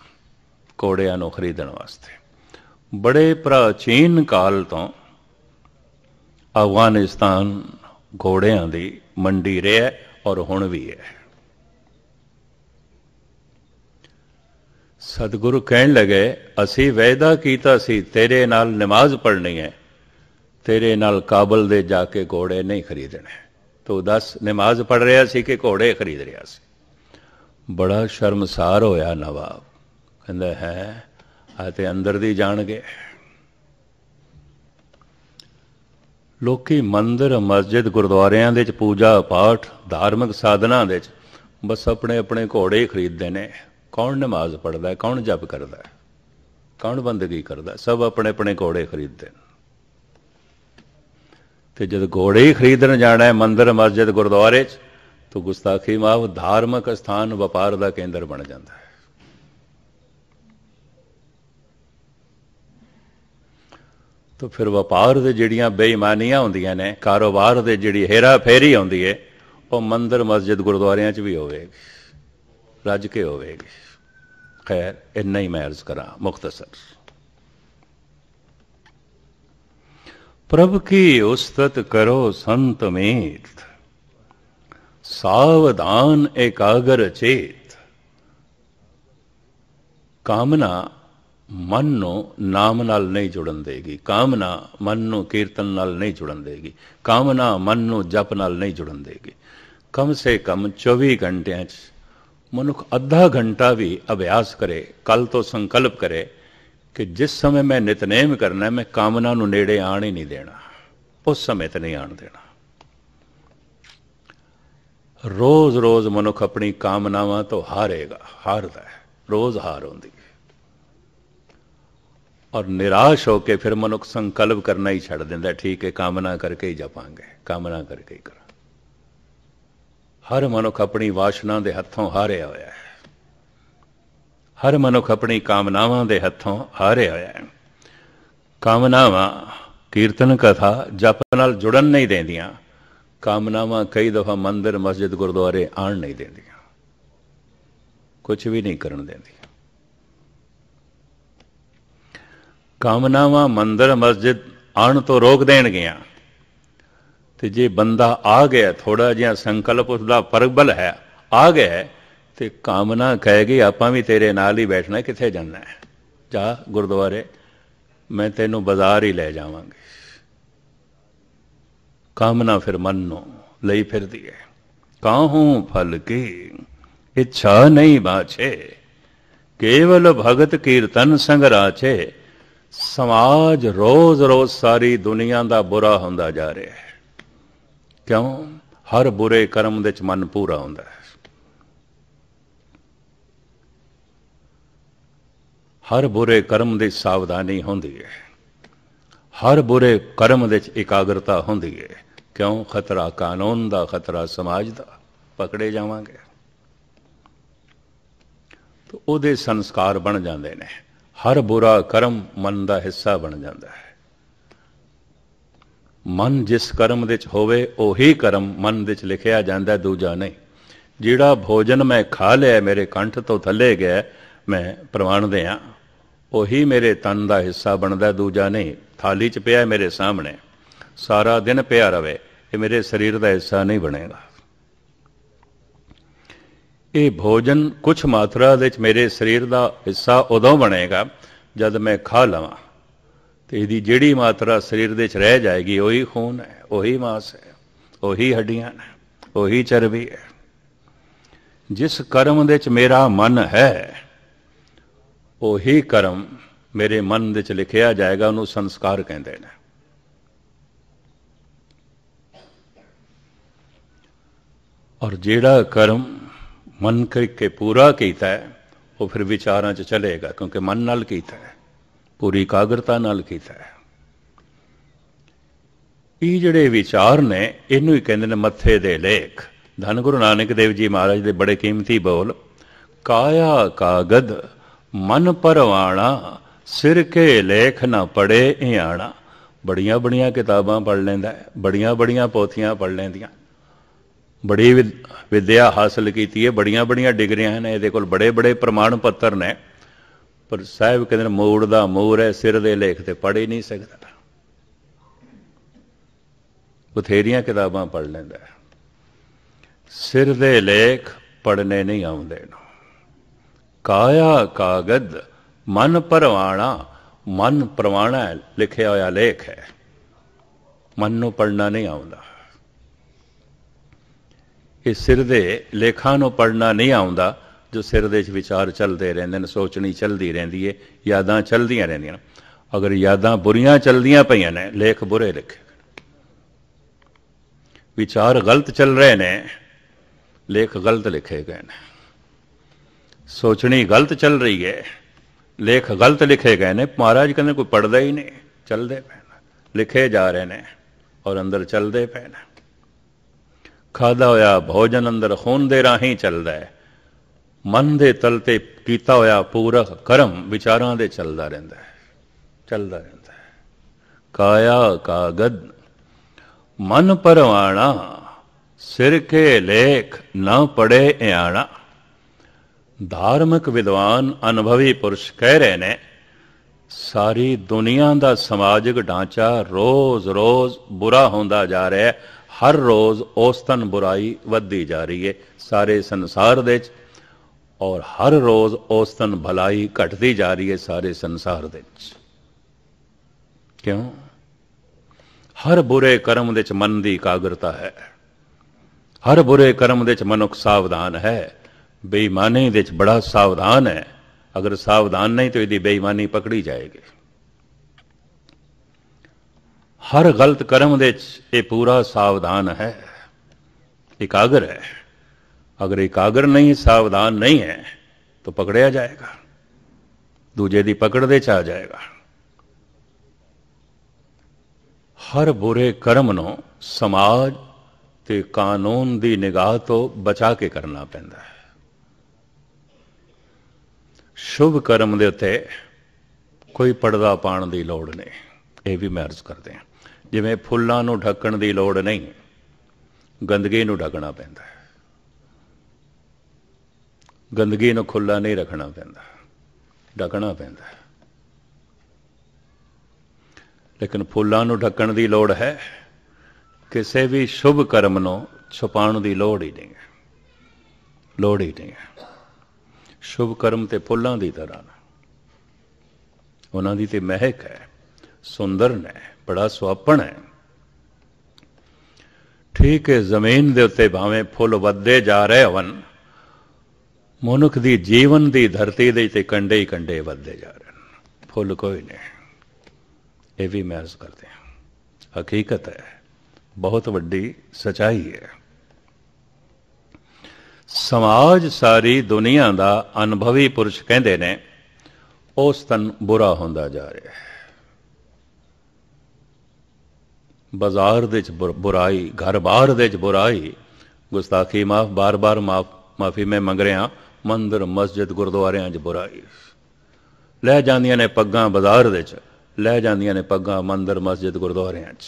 ਘੋੜਿਆਂ ਨੂੰ ਖਰੀਦਣ ਵਾਸਤੇ ਬੜੇ ਪ੍ਰਾਚੀਨ ਕਾਲ ਤੋਂ ਅਫਗਾਨਿਸਤਾਨ ਘੋੜਿਆਂ ਦੀ ਮੰਡੀ ਰਿਹਾ ਔਰ ਹੁਣ ਵੀ ਹੈ ਸਤਿਗੁਰੂ ਕਹਿਣ ਲੱਗੇ ਅਸੀਂ ਵਾਅਦਾ ਕੀਤਾ ਸੀ ਤੇਰੇ ਨਾਲ ਨਮਾਜ਼ ਪੜ੍ਹਨੀ ਹੈ ਤੇਰੇ ਨਾਲ ਕਾਬਲ ਦੇ ਜਾ ਕੇ ਘੋੜੇ ਨਹੀਂ ਖਰੀਦਣੇ ਤੋ ਦੱਸ ਨਮਾਜ਼ ਪੜ੍ਹ ਰਿਹਾ ਸੀ ਕਿ ਘੋੜੇ ਖਰੀਦ ਰਿਹਾ ਸੀ ਬੜਾ ਸ਼ਰਮਸਾਰ ਹੋਇਆ ਨਵਾਬ ਕਹਿੰਦਾ ਹੈ ਅਤੇ ਅੰਦਰ ਦੀ ਜਾਣਗੇ ਲੋਕੀ ਮੰਦਰ ਮਸਜਿਦ ਗੁਰਦੁਆਰਿਆਂ ਦੇ ਵਿੱਚ ਪੂਜਾ ਪਾਠ ਧਾਰਮਿਕ ਸਾਧਨਾ ਦੇ ਵਿੱਚ ਬਸ ਆਪਣੇ ਆਪਣੇ ਘੋੜੇ ਖਰੀਦਦੇ ਨੇ ਕੌਣ ਨਮਾਜ਼ ਪੜਦਾ ਹੈ ਕੌਣ ਜਪ ਕਰਦਾ ਹੈ ਕੌਣ ਬੰਦਗੀ ਕਰਦਾ ਸਭ ਆਪਣੇ ਆਪਣੇ ਘੋੜੇ ਖਰੀਦਦੇ ਨੇ ਤੇ ਜਦ ਘੋੜੇ ਹੀ ਖਰੀਦਣ ਜਾਣਾ ਹੈ ਮੰਦਰ ਮਸਜਿਦ ਗੁਰਦੁਆਰੇ 'ਚ ਤਾਂ ਗੁਸਤਾਖੀ ਮਾਵ ਧਾਰਮਿਕ ਸਥਾਨ ਵਪਾਰ ਦਾ ਕੇਂਦਰ ਬਣ ਜਾਂਦਾ ਹੈ ਤਾਂ ਫਿਰ ਵਪਾਰ ਦੇ ਜਿਹੜੀਆਂ ਬੇਈਮਾਨੀਆਂ ਹੁੰਦੀਆਂ ਨੇ ਕਾਰੋਬਾਰ ਦੇ ਜਿਹੜੀ ਹੇਰਾ ਫੇਰੀ ਹੁੰਦੀ ਹੈ ਉਹ ਮੰਦਰ ਮਸਜਿਦ ਗੁਰਦੁਆਰਿਆਂ 'ਚ ਵੀ ਹੋਵੇਗੀ ਰੱਜ ਕੇ ਹੋਵੇਗੀ ਖੈਰ ਇੰਨਾ ਹੀ ਮੈਂ ਅਰਜ਼ ਕਰਾਂ ਮੁਖਤਸਰ ਪ੍ਰਭ ਕੀ ਉਸਤਤ ਕਰੋ ਸੰਤ ਮੇਤ ਸਾਵਧਾਨ ਇਕਾਗਰ ਚੇਤ ਕਾਮਨਾ ਮਨ ਨੂੰ ਨਾਮ ਨਾਲ ਨਹੀਂ ਜੁੜਨ ਦੇਗੀ ਕਾਮਨਾ ਮਨ ਨੂੰ ਕੀਰਤਨ ਨਾਲ ਨਹੀਂ ਜੁੜਨ ਦੇਗੀ ਕਾਮਨਾ ਮਨ ਨੂੰ ਜਪ ਨਾਲ ਨਹੀਂ ਜੁੜਨ ਦੇਗੀ ਕਮ ਸੇ ਕਮ 24 ਘੰਟਿਆਂ 'ਚ ਮਨੁੱਖ ਅੱਧਾ ਘੰਟਾ ਵੀ ਅਭਿਆਸ ਕਰੇ ਕੱਲ ਤੋਂ ਸੰਕਲਪ ਕਰੇ ਕਿ ਜਿਸ ਸਮੇਂ ਮੈਂ ਨਿਤਨੇਮ ਕਰਨਾ ਮੈਂ ਕਾਮਨਾ ਨੂੰ ਨੇੜੇ ਆਣ ਹੀ ਨਹੀਂ ਦੇਣਾ ਉਸ ਸਮੇਂ ਤੇ ਨਹੀਂ ਆਣ ਦੇਣਾ ਰੋਜ਼-ਰੋਜ਼ ਮਨੁੱਖ ਆਪਣੀ ਕਾਮਨਾਵਾਂ ਤੋਂ ਹਾਰੇਗਾ ਹਾਰਦਾ ਹੈ ਰੋਜ਼ ਹਾਰ ਹੁੰਦੀ ਔਰ ਨਿਰਾਸ਼ ਹੋ ਕੇ ਫਿਰ ਮਨੁੱਖ ਸੰਕਲਪ ਕਰਨਾ ਹੀ ਛੱਡ ਦਿੰਦਾ ਠੀਕ ਹੈ ਕਾਮਨਾ ਕਰਕੇ ਹੀ ਜਪਾਂਗੇ ਕਾਮਨਾ ਕਰਕੇ ਹੀ ਕਰਾਂ ਹਰ ਮਨੁੱਖ ਆਪਣੀ ਵਾਸ਼ਨਾ ਦੇ ਹੱਥੋਂ ਹਾਰਿਆ ਹੋਇਆ ਹੈ ਹਰ ਮਨੁੱਖ ਆਪਣੀ ਕਾਮਨਾਵਾਂ ਦੇ ਹੱਥੋਂ ਹਾਰਿਆ ਹੋਇਆ ਹੈ ਕਾਮਨਾਵਾਂ ਕੀਰਤਨ ਕਥਾ ਜਪ ਨਾਲ ਜੁੜਨ ਨਹੀਂ ਦਿੰਦੀਆਂ ਕਾਮਨਾਵਾਂ ਕਈ ਦਫਾ ਮੰਦਿਰ ਮਸਜਿਦ ਗੁਰਦੁਆਰੇ ਆਣ ਨਹੀਂ ਦਿੰਦੀਆਂ ਕੁਝ ਵੀ ਨਹੀਂ ਕਰਨ ਦਿੰਦੀਆਂ ਕਾਮਨਾਵਾਂ ਮੰਦਰ ਮਸਜਿਦ ਆਣ ਤੋਂ ਰੋਕ ਦੇਣਗੀਆਂ ਤੇ ਜੇ ਬੰਦਾ ਆ ਗਿਆ ਥੋੜਾ ਜਿਹਾ ਸੰਕਲਪ ਉਸ ਦਾ ਪਰਗਬਲ ਹੈ ਆ ਗਿਆ ਤੇ ਕਾਮਨਾ ਗਈ ਆਪਾਂ ਵੀ ਤੇਰੇ ਨਾਲ ਹੀ ਬੈਠਣਾ ਕਿੱਥੇ ਜਾਣਾ ਹੈ ਜਾ ਗੁਰਦੁਆਰੇ ਮੈਂ ਤੈਨੂੰ ਬਾਜ਼ਾਰ ਹੀ ਲੈ ਜਾਵਾਂਗੀ ਕਾਮਨਾ ਫਿਰ ਮਨ ਨੂੰ ਲਈ ਫਿਰਦੀ ਹੈ ਕਾਹੂ ਫਲ ਕੀ ਇੱਛਾ ਨਹੀਂ ਬਾਛੇ ਕੇਵਲ ਭਗਤ ਕੀਰਤਨ ਸੰਗ ਰਾਚੇ ਸਮਾਜ ਰੋਜ਼-ਰੋਜ਼ ਸਾਰੀ ਦੁਨੀਆ ਦਾ ਬੁਰਾ ਹੁੰਦਾ ਜਾ ਰਿਹਾ ਹੈ ਕਿਉਂ ਹਰ ਬੁਰੇ ਕਰਮ ਦੇ ਚ ਮਨ ਪੂਰਾ ਹੁੰਦਾ ਹੈ ਹਰ ਬੁਰੇ ਕਰਮ ਦੀ ਸਾਵਧਾਨੀ ਹੁੰਦੀ ਹੈ ਹਰ ਬੁਰੇ ਕਰਮ ਦੇ ਚ ਇਕਾਗਰਤਾ ਹੁੰਦੀ ਹੈ ਕਿਉਂ ਖਤਰਾ ਕਾਨੂੰਨ ਦਾ ਖਤਰਾ ਸਮਾਜ ਦਾ ਪਕੜੇ ਜਾਵਾਂਗੇ ਤੋ ਉਹਦੇ ਸੰਸਕਾਰ ਬਣ ਜਾਂਦੇ ਨੇ ਹਰ ਬੁਰਾ ਕਰਮ ਮਨ ਦਾ ਹਿੱਸਾ ਬਣ ਜਾਂਦਾ ਹੈ ਮਨ ਜਿਸ ਕਰਮ ਵਿੱਚ ਹੋਵੇ ਉਹੀ ਕਰਮ ਮਨ ਵਿੱਚ ਲਿਖਿਆ ਜਾਂਦਾ ਦੂਜਾ ਨਹੀਂ ਜਿਹੜਾ ਭੋਜਨ ਮੈਂ ਖਾ ਲਿਆ ਮੇਰੇ ਕੰਠ ਤੋਂ ਥੱਲੇ ਗਿਆ ਮੈਂ ਪ੍ਰਵਾਨ ਦਿਆਂ ਉਹੀ ਮੇਰੇ ਤਨ ਦਾ ਹਿੱਸਾ ਬਣਦਾ ਦੂਜਾ ਨਹੀਂ ਥਾਲੀ 'ਚ ਪਿਆ ਮੇਰੇ ਸਾਹਮਣੇ ਸਾਰਾ ਦਿਨ ਪਿਆ ਰਵੇ ਇਹ ਮੇਰੇ ਸਰੀਰ ਦਾ ਹਿੱਸਾ ਨਹੀਂ ਬਣੇਗਾ ਇਹ ਭੋਜਨ ਕੁਝ ਮਾਤਰਾ ਦੇ ਵਿੱਚ ਮੇਰੇ ਸਰੀਰ ਦਾ ਹਿੱਸਾ ਉਦੋਂ ਬਣੇਗਾ ਜਦ ਮੈਂ ਖਾ ਲਵਾਂ ਤੇ ਇਹਦੀ ਜਿਹੜੀ ਮਾਤਰਾ ਸਰੀਰ ਦੇ ਵਿੱਚ ਰਹਿ ਜਾਏਗੀ ਉਹੀ ਖੂਨ ਹੈ ਉਹੀ ਮਾਸ ਹੈ ਉਹੀ ਹੱਡੀਆਂ ਨੇ ਉਹੀ ਚਰਬੀ ਹੈ ਜਿਸ ਕਰਮ ਦੇ ਵਿੱਚ ਮੇਰਾ ਮਨ ਹੈ ਉਹੀ ਕਰਮ ਮੇਰੇ ਮਨ ਦੇ ਵਿੱਚ ਲਿਖਿਆ ਜਾਏਗਾ ਉਹਨੂੰ ਸੰਸਕਾਰ ਕਹਿੰਦੇ ਨੇ ਔਰ ਜਿਹੜਾ ਕਰਮ ਮਨ ਕਰਕੇ ਪੂਰਾ ਕੀਤਾ ਹੈ ਉਹ ਫਿਰ ਵਿਚਾਰਾਂ 'ਚ ਚਲੇਗਾ ਕਿਉਂਕਿ ਮਨ ਨਾਲ ਕੀਤਾ ਹੈ ਪੂਰੀ ਇਕਾਗਰਤਾ ਨਾਲ ਕੀਤਾ ਹੈ ਇਹ ਜਿਹੜੇ ਵਿਚਾਰ ਨੇ ਇਹਨੂੰ ਹੀ ਕਹਿੰਦੇ ਨੇ ਮੱਥੇ ਦੇ ਲੇਖ ਧੰਨ ਗੁਰੂ ਨਾਨਕ ਦੇਵ ਜੀ ਮਹਾਰਾਜ ਦੇ ਬੜੇ ਕੀਮਤੀ ਬੋਲ ਕਾਇਆ ਕਾਗਦ ਮਨ ਪਰਵਾਣਾ ਸਿਰ ਕੇ ਲੇਖ ਨਾ ਪੜੇ ਇਆਣਾ ਬੜੀਆਂ ਬੜੀਆਂ ਕਿਤਾਬਾਂ ਪੜ ਲੈਂਦਾ ਬੜੀਆਂ ਬੜੀਆਂ ਪੋਥੀਆਂ ਪੜ ਲੈਂਦੀਆਂ ਬੜੀ ਵਿਦਿਆ ਹਾਸਲ ਕੀਤੀ ਹੈ ਬੜੀਆਂ ਬੜੀਆਂ ਡਿਗਰੀਆਂ ਹਨ ਇਹਦੇ ਕੋਲ ਬੜੇ ਬੜੇ ਪ੍ਰਮਾਣ ਪੱਤਰ ਨੇ ਪਰ ਸਾਹਿਬ ਕਹਿੰਦੇ ਮੋੜ ਦਾ ਮੋਰ ਹੈ ਸਿਰ ਦੇ ਲੇਖ ਤੇ ਪੜ੍ਹ ਹੀ ਨਹੀਂ ਸਕਦਾ ਬਥੇਰੀਆਂ ਕਿਤਾਬਾਂ ਪੜ੍ਹ ਲੈਂਦਾ ਸਿਰ ਦੇ ਲੇਖ ਪੜਨੇ ਨਹੀਂ ਆਉਂਦੇ ਨੂੰ ਕਾਇਆ ਕਾਗਦ ਮਨ ਪਰਵਾਣਾ ਮਨ ਪਰਵਾਣਾ ਲਿਖਿਆ ਹੋਇਆ ਲੇਖ ਹੈ ਮਨ ਨੂੰ ਪੜਨਾ ਨਹੀਂ ਆਉਂਦਾ ਕਿ ਸਿਰ ਦੇ ਲੇਖਾਂ ਨੂੰ ਪੜਨਾ ਨਹੀਂ ਆਉਂਦਾ ਜੋ ਸਿਰ ਦੇ ਵਿਚਾਰ ਚੱਲਦੇ ਰਹਿੰਦੇ ਨੇ ਸੋਚਣੀ ਚੱਲਦੀ ਰਹਿੰਦੀ ਏ ਯਾਦਾਂ ਚੱਲਦੀਆਂ ਰਹਿੰਦੀਆਂ ਅਗਰ ਯਾਦਾਂ ਬੁਰੀਆਂ ਚੱਲਦੀਆਂ ਪਈਆਂ ਨੇ ਲੇਖ ਬੁਰੇ ਲਿਖੇ ਵਿਚਾਰ ਗਲਤ ਚੱਲ ਰਹੇ ਨੇ ਲੇਖ ਗਲਤ ਲਿਖੇ ਗਏ ਨੇ ਸੋਚਣੀ ਗਲਤ ਚੱਲ ਰਹੀ ਏ ਲੇਖ ਗਲਤ ਲਿਖੇ ਗਏ ਨੇ ਮਹਾਰਾਜ ਕਹਿੰਦੇ ਕੋਈ ਪੜਦਾ ਹੀ ਨਹੀਂ ਚੱਲਦੇ ਪੈਣਾ ਲਿਖੇ ਜਾ ਰਹੇ ਨੇ ਔਰ ਅੰਦਰ ਚੱਲਦੇ ਪੈਣਾ ਖਾਦਾ ਹੋਇਆ ਭੋਜਨ ਅੰਦਰ ਖੂਨ ਦੇ ਰਾਹੀਂ ਚੱਲਦਾ ਹੈ ਮਨ ਦੇ ਤਲ ਤੇ ਕੀਤਾ ਹੋਇਆ ਪੂਰਖ ਕਰਮ ਵਿਚਾਰਾਂ ਦੇ ਚੱਲਦਾ ਰਹਿੰਦਾ ਹੈ ਚੱਲਦਾ ਰਹਿੰਦਾ ਹੈ ਕਾਇਆ ਕਾਗਦ ਮਨ ਪਰਵਾਣਾ ਸਿਰ ਕੇ ਲੇਖ ਨਾ ਪੜੇ ਇਆਣਾ ਧਾਰਮਿਕ ਵਿਦਵਾਨ ਅਨੁਭਵੀ ਪੁਰਸ਼ ਕਹਿ ਰਹੇ ਨੇ ਸਾਰੀ ਦੁਨੀਆ ਦਾ ਸਮਾਜਿਕ ਢਾਂਚਾ ਰੋਜ਼-ਰੋਜ਼ ਬੁਰਾ ਹੁੰਦਾ ਜਾ ਰਿਹਾ ਹੈ ਹਰ ਰੋਜ਼ ਔਸਤਨ ਬੁਰਾਈ ਵੱਧਦੀ ਜਾ ਰਹੀ ਹੈ ਸਾਰੇ ਸੰਸਾਰ ਦੇ ਵਿੱਚ ਔਰ ਹਰ ਰੋਜ਼ ਔਸਤਨ ਭਲਾਈ ਘਟਦੀ ਜਾ ਰਹੀ ਹੈ ਸਾਰੇ ਸੰਸਾਰ ਦੇ ਵਿੱਚ ਕਿਉਂ ਹਰ ਬੁਰੇ ਕਰਮ ਦੇ ਵਿੱਚ ਮਨ ਦੀ ਇਕਾਗਰਤਾ ਹੈ ਹਰ ਬੁਰੇ ਕਰਮ ਦੇ ਵਿੱਚ ਮਨੁੱਖ ਸਾਵਧਾਨ ਹੈ ਬੇਈਮਾਨੀ ਦੇ ਵਿੱਚ ਬੜਾ ਸਾਵਧਾਨ ਹੈ ਅਗਰ ਸਾਵਧਾਨ ਨਹੀਂ ਤਾਂ ਇਹਦੀ ਬੇਈਮਾਨੀ ਪਕੜੀ ਜਾਏਗੀ ਹਰ ਗਲਤ ਕਰਮ ਦੇ ਵਿੱਚ ਇਹ ਪੂਰਾ ਸਾਵਧਾਨ ਹੈ ਇਕਾਗਰ ਹੈ ਅਗਰ ਇਕਾਗਰ ਨਹੀਂ ਸਾਵਧਾਨ ਨਹੀਂ ਹੈ ਤਾਂ ਪਕੜਿਆ ਜਾਏਗਾ ਦੂਜੇ ਦੀ ਪਕੜ ਦੇ ਚ ਆ ਜਾਏਗਾ ਹਰ ਬੁਰੇ ਕਰਮ ਨੂੰ ਸਮਾਜ ਤੇ ਕਾਨੂੰਨ ਦੀ ਨਿਗਾਹ ਤੋਂ ਬਚਾ ਕੇ ਕਰਨਾ ਪੈਂਦਾ ਹੈ ਸ਼ੁਭ ਕਰਮ ਦੇ ਉੱਤੇ ਕੋਈ ਪਰਦਾ ਪਾਣ ਦੀ ਲੋੜ ਨਹੀਂ ਇਹ ਵੀ ਮੈਂ ਅਰਜ਼ ਕਰਦੇ ਹਾਂ ਜਿਵੇਂ ਫੁੱਲਾਂ ਨੂੰ ਢੱਕਣ ਦੀ ਲੋੜ ਨਹੀਂ ਗੰਦਗੀ ਨੂੰ ਢੱਕਣਾ ਪੈਂਦਾ ਹੈ ਗੰਦਗੀ ਨੂੰ ਖੁੱਲਾ ਨਹੀਂ ਰੱਖਣਾ ਪੈਂਦਾ ਢੱਕਣਾ ਪੈਂਦਾ ਲੇਕਿਨ ਫੁੱਲਾਂ ਨੂੰ ਢੱਕਣ ਦੀ ਲੋੜ ਹੈ ਕਿਸੇ ਵੀ ਸ਼ੁਭ ਕਰਮ ਨੂੰ ਛੁਪਾਉਣ ਦੀ ਲੋੜ ਹੀ ਨਹੀਂ ਹੈ ਲੋੜ ਹੀ ਨਹੀਂ ਹੈ ਸ਼ੁਭ ਕਰਮ ਤੇ ਫੁੱਲਾਂ ਦੀ ਤਰ੍ਹਾਂ ਉਹਨਾਂ ਦੀ ਤੇ ਮਹਿਕ ਹੈ ਸੁੰਦਰ ਨੇ ਬੜਾ ਸੁਆਪਣ ਹੈ ਠੀਕ ਹੈ ਜ਼ਮੀਨ ਦੇ ਉੱਤੇ ਭਾਵੇਂ ਫੁੱਲ ਵੱਧਦੇ ਜਾ ਰਹੇ ਹਨ ਮਨੁੱਖ ਦੀ ਜੀਵਨ ਦੀ ਧਰਤੀ ਦੇ ਤੇ ਕੰਡੇ ਹੀ ਕੰਡੇ ਵੱਧਦੇ ਜਾ ਰਹੇ ਹਨ ਫੁੱਲ ਕੋਈ ਨਹੀਂ ਇਹ ਵੀ ਮਹਿਸੂਸ ਕਰਦੇ ਹਾਂ ਹਕੀਕਤ ਹੈ ਬਹੁਤ ਵੱਡੀ ਸਚਾਈ ਹੈ ਸਮਾਜ ਸਾਰੀ ਦੁਨੀਆ ਦਾ ਅਨੁਭਵੀ ਪੁਰਸ਼ ਕਹਿੰਦੇ ਨੇ ਉਸ ਤਨ ਬੁਰਾ ਹੁੰਦਾ ਜਾ ਰਿਹਾ ਹੈ ਬਾਜ਼ਾਰ ਦੇ ਚ ਬੁਰਾਈ ਘਰ-ਬਾਰ ਦੇ ਚ ਬੁਰਾਈ ਗੁਸਤਾਖੀ ਮਾਫ ਬਾਰ-ਬਾਰ ਮਾਫ ਮਾਫੀ ਮੈਂ ਮੰਗ ਰਿਹਾ ਮੰਦਰ ਮਸਜਿਦ ਗੁਰਦੁਆਰਿਆਂ 'ਚ ਬੁਰਾਈ ਲੈ ਜਾਂਦੀਆਂ ਨੇ ਪੱਗਾਂ ਬਾਜ਼ਾਰ ਦੇ 'ਚ ਲੈ ਜਾਂਦੀਆਂ ਨੇ ਪੱਗਾਂ ਮੰਦਰ ਮਸਜਿਦ ਗੁਰਦੁਆਰਿਆਂ 'ਚ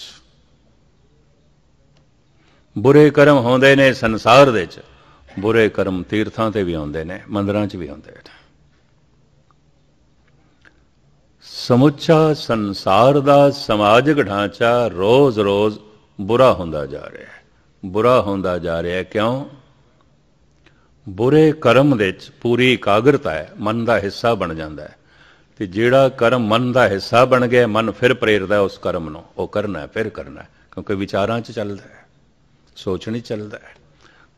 ਬੁਰੇ ਕਰਮ ਹੁੰਦੇ ਨੇ ਸੰਸਾਰ ਦੇ 'ਚ ਬੁਰੇ ਕਰਮ ਤੀਰਥਾਂ ਤੇ ਵੀ ਆਉਂਦੇ ਨੇ ਮੰਦਰਾਂ 'ਚ ਵੀ ਆਉਂਦੇ ਨੇ ਸਮੁੱਚਾ ਸੰਸਾਰ ਦਾ ਸਮਾਜਿਕ ਢਾਂਚਾ ਰੋਜ਼-ਰੋਜ਼ ਬੁਰਾ ਹੁੰਦਾ ਜਾ ਰਿਹਾ ਹੈ ਬੁਰਾ ਹੁੰਦਾ ਜਾ ਰਿਹਾ ਹੈ ਕਿਉਂ ਬੁਰੇ ਕਰਮ ਦੇ ਵਿੱਚ ਪੂਰੀ ਇਕਾਗਰਤਾ ਹੈ ਮਨ ਦਾ ਹਿੱਸਾ ਬਣ ਜਾਂਦਾ ਹੈ ਤੇ ਜਿਹੜਾ ਕਰਮ ਮਨ ਦਾ ਹਿੱਸਾ ਬਣ ਗਿਆ ਮਨ ਫਿਰ ਪ੍ਰੇਰਦਾ ਉਸ ਕਰਮ ਨੂੰ ਉਹ ਕਰਨਾ ਹੈ ਫਿਰ ਕਰਨਾ ਹੈ ਕਿਉਂਕਿ ਵਿਚਾਰਾਂ 'ਚ ਚੱਲਦਾ ਹੈ ਸੋਚਣ ਚੱਲਦਾ ਹੈ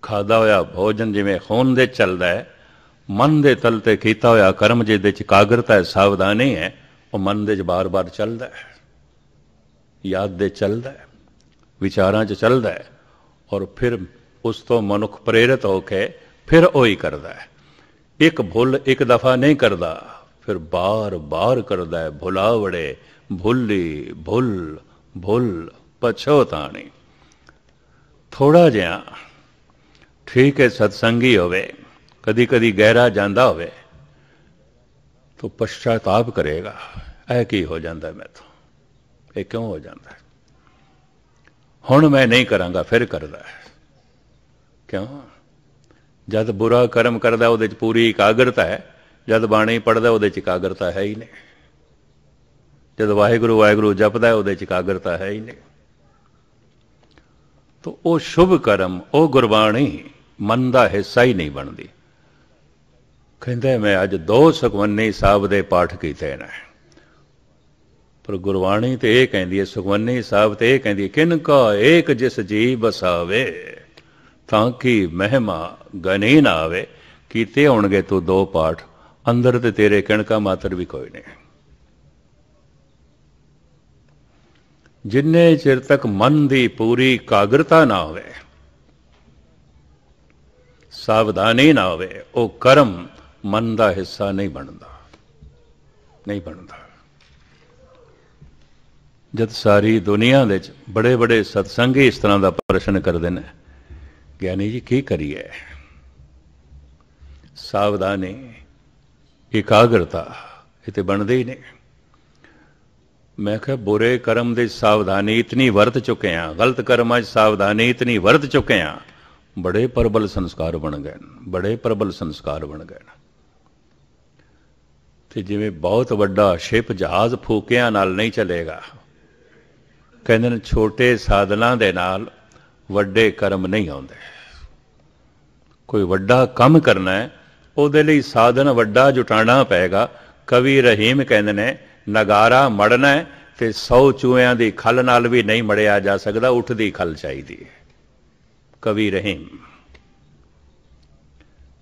ਖਾਦਾ ਹੋਇਆ ਭੋਜਨ ਜਿਵੇਂ ਖੂਨ ਦੇ ਚੱਲਦਾ ਹੈ ਮਨ ਦੇ ਤਲ ਤੇ ਕੀਤਾ ਹੋਇਆ ਕਰਮ ਜਿਹਦੇ 'ਚ ਇਕਾਗਰਤਾ ਹੈ ਸਾਵਧਾਨੀ ਹੈ ਉਹ ਮਨ ਦੇ 'ਚ ਬਾਰ-ਬਾਰ ਚੱਲਦਾ ਹੈ ਯਾਦ ਦੇ ਚੱਲਦਾ ਹੈ ਵਿਚਾਰਾਂ 'ਚ ਚੱਲਦਾ ਹੈ ਔਰ ਫਿਰ ਉਸ ਤੋਂ ਮਨੁੱਖ ਪ੍ਰੇਰਿਤ ਹੋ ਕੇ ਫਿਰ ਉਹੀ ਕਰਦਾ ਹੈ ਇੱਕ ਭੁੱਲ ਇੱਕ ਦਫਾ ਨਹੀਂ ਕਰਦਾ ਫਿਰ ਬਾਰ-ਬਾਰ ਕਰਦਾ ਹੈ ਭੁਲਾਵੜੇ ਭੁੱਲੀ ਭੁੱਲ ਭੁੱਲ ਪਛੋਤਾਣੀ ਥੋੜਾ ਜਿਹਾ ਠੀਕ ਹੈ ਸਤਸੰਗੀ ਹੋਵੇ ਕਦੀ ਕਦੀ ਗਹਿਰਾ ਜਾਂਦਾ ਹੋਵੇ तो पश्चाताप ਕਰੇਗਾ ਇਹ ਕੀ ਹੋ ਜਾਂਦਾ ਮੈਥੋਂ ਇਹ ਕਿਉਂ ਹੋ ਜਾਂਦਾ ਹੁਣ ਮੈਂ ਨਹੀਂ ਕਰਾਂਗਾ ਫਿਰ ਕਰਦਾ ਕਿਉਂ ਜਦ ਬੁਰਾ ਕਰਮ ਕਰਦਾ ਉਹਦੇ ਚ ਪੂਰੀ ਇਕਾਗਰਤਾ ਹੈ ਜਦ ਬਾਣੀ ਪੜਦਾ ਉਹਦੇ ਚ ਇਕਾਗਰਤਾ ਹੈ ਹੀ ਨਹੀਂ ਜਦ ਵਾਹਿਗੁਰੂ ਵਾਹਿਗੁਰੂ ਜਪਦਾ ਉਹਦੇ ਚ ਇਕਾਗਰਤਾ ਹੈ ਹੀ ਨਹੀਂ ਤੋ ਉਹ ਸ਼ੁਭ ਕਰਮ ਉਹ ਗੁਰਬਾਣੀ ਮਨ ਦਾ ਹਿੱਸਾ ਹੀ ਨਹੀਂ ਬਣਦੀ ਕਹਿੰਦਾ ਮੈਂ ਅੱਜ ਦੋ ਸੁਖਵੰਨੀ ਸਾਹਿਬ ਦੇ ਪਾਠ ਕੀਤੇ ਨੇ ਪਰ ਗੁਰਬਾਣੀ ਤੇ ਇਹ ਕਹਿੰਦੀ ਹੈ ਸੁਖਵੰਨੀ ਸਾਹਿਬ ਤੇ ਇਹ ਕਹਿੰਦੀ ਹੈ ਕਿਨ ਕਾ ਏਕ ਜਿਸ ਜੀ ਬਸਾਵੇ ਤਾਂ ਕਿ ਮਹਿਮਾ ਗਨੇ ਨਾ ਆਵੇ ਕੀਤੇ ਹੋਣਗੇ ਤੂੰ ਦੋ ਪਾਠ ਅੰਦਰ ਤੇ ਤੇਰੇ ਕਣਕਾ ਮਾਤਰ ਵੀ ਕੋਈ ਨਹੀਂ ਜਿੰਨੇ ਚਿਰ ਤੱਕ ਮਨ ਦੀ ਪੂਰੀ ਕਾਗਰਤਾ ਨਾ ਹੋਵੇ ਸਾਵਧਾਨੀ ਨਾ ਹੋਵੇ ਉਹ ਕਰਮ ਮਨ ਦਾ ਹਿੱਸਾ ਨਹੀਂ ਬਣਦਾ ਨਹੀਂ ਬਣਦਾ ਜਦ ਸਾਰੀ ਦੁਨੀਆ ਦੇ ਵਿੱਚ ਬੜੇ ਬੜੇ ਸਤਸੰਗੀ ਇਸ ਤਰ੍ਹਾਂ ਦਾ ਪ੍ਰਸ਼ਨ ਕਰਦੇ ਨੇ ਗਿਆਨੀ ਜੀ ਕੀ ਕਰੀਏ ਸਾਵਧਾਨੀ ਇਕਾਗਰਤਾ ਇਹ ਤੇ ਬਣਦੇ ਹੀ ਨੇ ਮੈਂ ਕਿਹਾ ਬੁਰੇ ਕਰਮ ਦੇ ਸਾਵਧਾਨੀ ਇਤਨੀ ਵਰਤ ਚੁੱਕੇ ਆ ਗਲਤ ਕਰਮਾਂ ਅਜ ਸਾਵਧਾਨੀ ਇਤਨੀ ਵਰਤ ਚੁੱਕੇ ਆ ਬੜੇ ਪਰਬਲ ਸੰਸਕਾਰ ਬਣ ਗਏ ਬੜੇ ਪਰਬਲ ਸੰਸਕਾਰ ਬਣ ਗਏ ਤੇ ਜਿਵੇਂ ਬਹੁਤ ਵੱਡਾ ਸ਼ਿਪ ਜਹਾਜ਼ ਫੂਕਿਆਂ ਨਾਲ ਨਹੀਂ ਚੱਲੇਗਾ ਕਹਿੰਦੇ ਨੇ ਛੋਟੇ ਸਾਧਨਾਂ ਦੇ ਨਾਲ ਵੱਡੇ ਕਰਮ ਨਹੀਂ ਆਉਂਦੇ ਕੋਈ ਵੱਡਾ ਕੰਮ ਕਰਨਾ ਹੈ ਉਹਦੇ ਲਈ ਸਾਧਨ ਵੱਡਾ ਜੁਟਾਣਾ ਪਏਗਾ ਕਵੀ ਰਹੀਮ ਕਹਿੰਦੇ ਨੇ ਨਗਾਰਾ ਮੜਨਾ ਤੇ 100 ਚੂਹਿਆਂ ਦੀ ਖਲ ਨਾਲ ਵੀ ਨਹੀਂ ਮੜਿਆ ਜਾ ਸਕਦਾ ਉੱਠਦੀ ਖਲ ਚਾਹੀਦੀ ਹੈ ਕਵੀ ਰਹੀਮ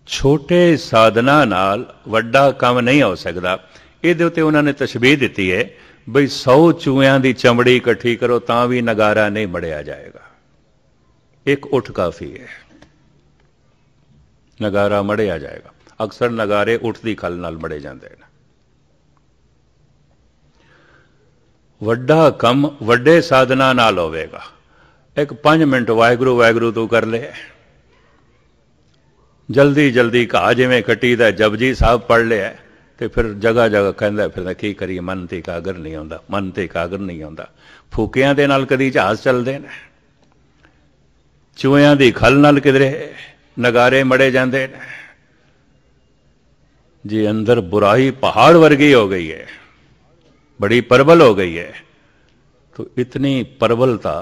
ਛੋਟੇ ਸਾਧਨਾ ਨਾਲ ਵੱਡਾ ਕੰਮ ਨਹੀਂ ਹੋ ਸਕਦਾ ਇਹਦੇ ਉੱਤੇ ਉਹਨਾਂ ਨੇ ਤਸ਼ਬੀਹ ਦਿੱਤੀ ਹੈ ਬਈ 100 ਚੂਹਿਆਂ ਦੀ ਚਮੜੀ ਇਕੱਠੀ ਕਰੋ ਤਾਂ ਵੀ ਨਗਾਰਾ ਨਹੀਂ ਮੜਿਆ ਜਾਏਗਾ ਇੱਕ ਉਠ ਕਾਫੀ ਹੈ ਨਗਾਰਾ ਮੜਿਆ ਜਾਏਗਾ ਅਕਸਰ ਨਗਾਰੇ ਉਠ ਦੀ ਖਲ ਨਾਲ ਮੜੇ ਜਾਂਦੇ ਨੇ ਵੱਡਾ ਕੰਮ ਵੱਡੇ ਸਾਧਨਾ ਨਾਲ ਹੋਵੇਗਾ ਇੱਕ 5 ਮਿੰਟ ਵਾਇਗਰੂ ਵਾਇਗਰੂ ਤੂੰ ਕਰ ਲੈ ਜਲਦੀ ਜਲਦੀ ਘਾ ਜਿਵੇਂ ਕੱਟੀ ਦਾ ਜਪਜੀ ਸਾਹਿਬ ਪੜ ਲਿਆ ਤੇ ਫਿਰ ਜਗਾ ਜਗਾ ਕਹਿੰਦਾ ਫਿਰ ਕੀ ਕਰੀਏ ਮਨ ਤੇ ਕਾਗਰ ਨਹੀਂ ਆਉਂਦਾ ਮਨ ਤੇ ਕਾਗਰ ਨਹੀਂ ਆਉਂਦਾ ਫੂਕਿਆਂ ਦੇ ਨਾਲ ਕਦੀ ਜਹਾਜ਼ ਚੱਲਦੇ ਨੇ ਚੂਹਿਆਂ ਦੀ ਖਲ ਨਾਲ ਕਿਦਰੇ ਨਗਾਰੇ ਮੜੇ ਜਾਂਦੇ ਨੇ ਜੀ ਅੰਦਰ ਬੁਰਾਈ ਪਹਾੜ ਵਰਗੀ ਹੋ ਗਈ ਹੈ ਬੜੀ ਪਰਵਲ ਹੋ ਗਈ ਹੈ ਤੋ ਇਤਨੀ ਪਰਵਲਤਾ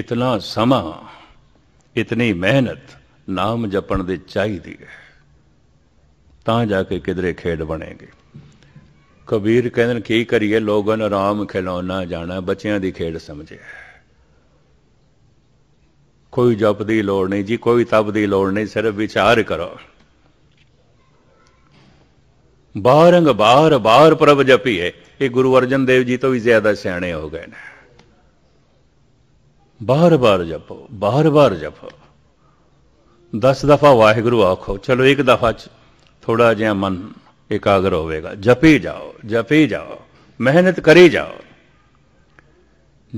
ਇਤਨਾ ਸਮਾਂ ਇਤਨੀ ਮਿਹਨਤ ਨਾਮ ਜਪਣ ਦੇ ਚਾਹੀਦੀ ਹੈ ਤਾਂ ਜਾ ਕੇ ਕਿਧਰੇ ਖੇਡ ਬਣੇਗੀ ਕਬੀਰ ਕਹਿੰਦੇ ਕੀ ਕਰੀਏ ਲੋਗਨ ਆਰਾਮ ਖਿਲਾਉਣਾ ਜਾਣਾ ਬੱਚਿਆਂ ਦੀ ਖੇਡ ਸਮਝਿਆ ਕੋਈ ਜਪ ਦੀ ਲੋੜ ਨਹੀਂ ਜੀ ਕੋਈ ਤਪ ਦੀ ਲੋੜ ਨਹੀਂ ਸਿਰਫ ਵਿਚਾਰ ਕਰੋ ਬਾਰੰਗ ਬਾਰ ਬਾਰ ਪ੍ਰਭ ਜਪੀਏ ਇਹ ਗੁਰੂ ਅਰਜਨ ਦੇਵ ਜੀ ਤੋਂ ਵੀ ਜ਼ਿਆਦਾ ਸਿਆਣੇ ਹੋ ਗਏ ਨੇ ਬਾਰ ਬਾਰ ਜਪੋ ਬਾਰ ਬਾਰ ਜਪੋ 10 ਦਫਾ ਵਾਹਿਗੁਰੂ ਆਖੋ ਚਲੋ ਇੱਕ ਦਫਾ ਚ ਥੋੜਾ ਜਿਹਾ ਮਨ ਇਕਾਗਰ ਹੋਵੇਗਾ ਜਪੀ ਜਾਓ ਜਪੀ ਜਾਓ ਮਿਹਨਤ ਕਰੀ ਜਾਓ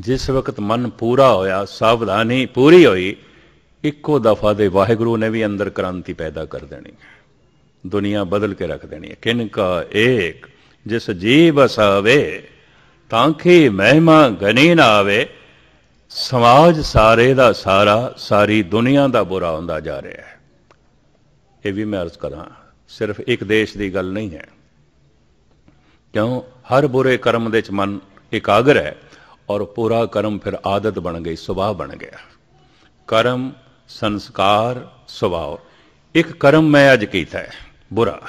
ਜਿਸ ਵਕਤ ਮਨ ਪੂਰਾ ਹੋਇਆ ਸਾਵਧਾਨੀ ਪੂਰੀ ਹੋਈ ਇੱਕੋ ਦਫਾ ਦੇ ਵਾਹਿਗੁਰੂ ਨੇ ਵੀ ਅੰਦਰ ਕ੍ਰਾਂਤੀ ਪੈਦਾ ਕਰ ਦੇਣੀ ਦੁਨੀਆ ਬਦਲ ਕੇ ਰੱਖ ਦੇਣੀ ਹੈ ਕਿਨ ਕਾ ਏਕ ਜਿਸ ਜੀਵ ਸਾਵੇ ਤਾਂਖੇ ਮਹਿਮਾ ਗਨੇ ਨਾ ਆਵੇ ਸਮਾਜ ਸਾਰੇ ਦਾ ਸਾਰਾ ਸਾਰੀ ਦੁਨੀਆ ਦਾ ਬੁਰਾ ਹੁੰਦਾ ਜਾ ਰਿਹਾ ਹੈ ਇਹ ਵੀ ਮੈਂ ਅਰਜ਼ ਕਰਾਂ ਸਿਰਫ ਇੱਕ ਦੇਸ਼ ਦੀ ਗੱਲ ਨਹੀਂ ਹੈ ਕਿਉਂ ਹਰ ਬੁਰੇ ਕਰਮ ਦੇ ਚ ਮਨ ਇਕਾਗਰ ਹੈ ਔਰ ਪੂਰਾ ਕਰਮ ਫਿਰ ਆਦਤ ਬਣ ਗਈ ਸੁਭਾਅ ਬਣ ਗਿਆ ਕਰਮ ਸੰਸਕਾਰ ਸੁਭਾਅ ਇੱਕ ਕਰਮ ਮੈਂ ਅੱਜ ਕੀਤਾ ਹੈ ਬੁਰਾ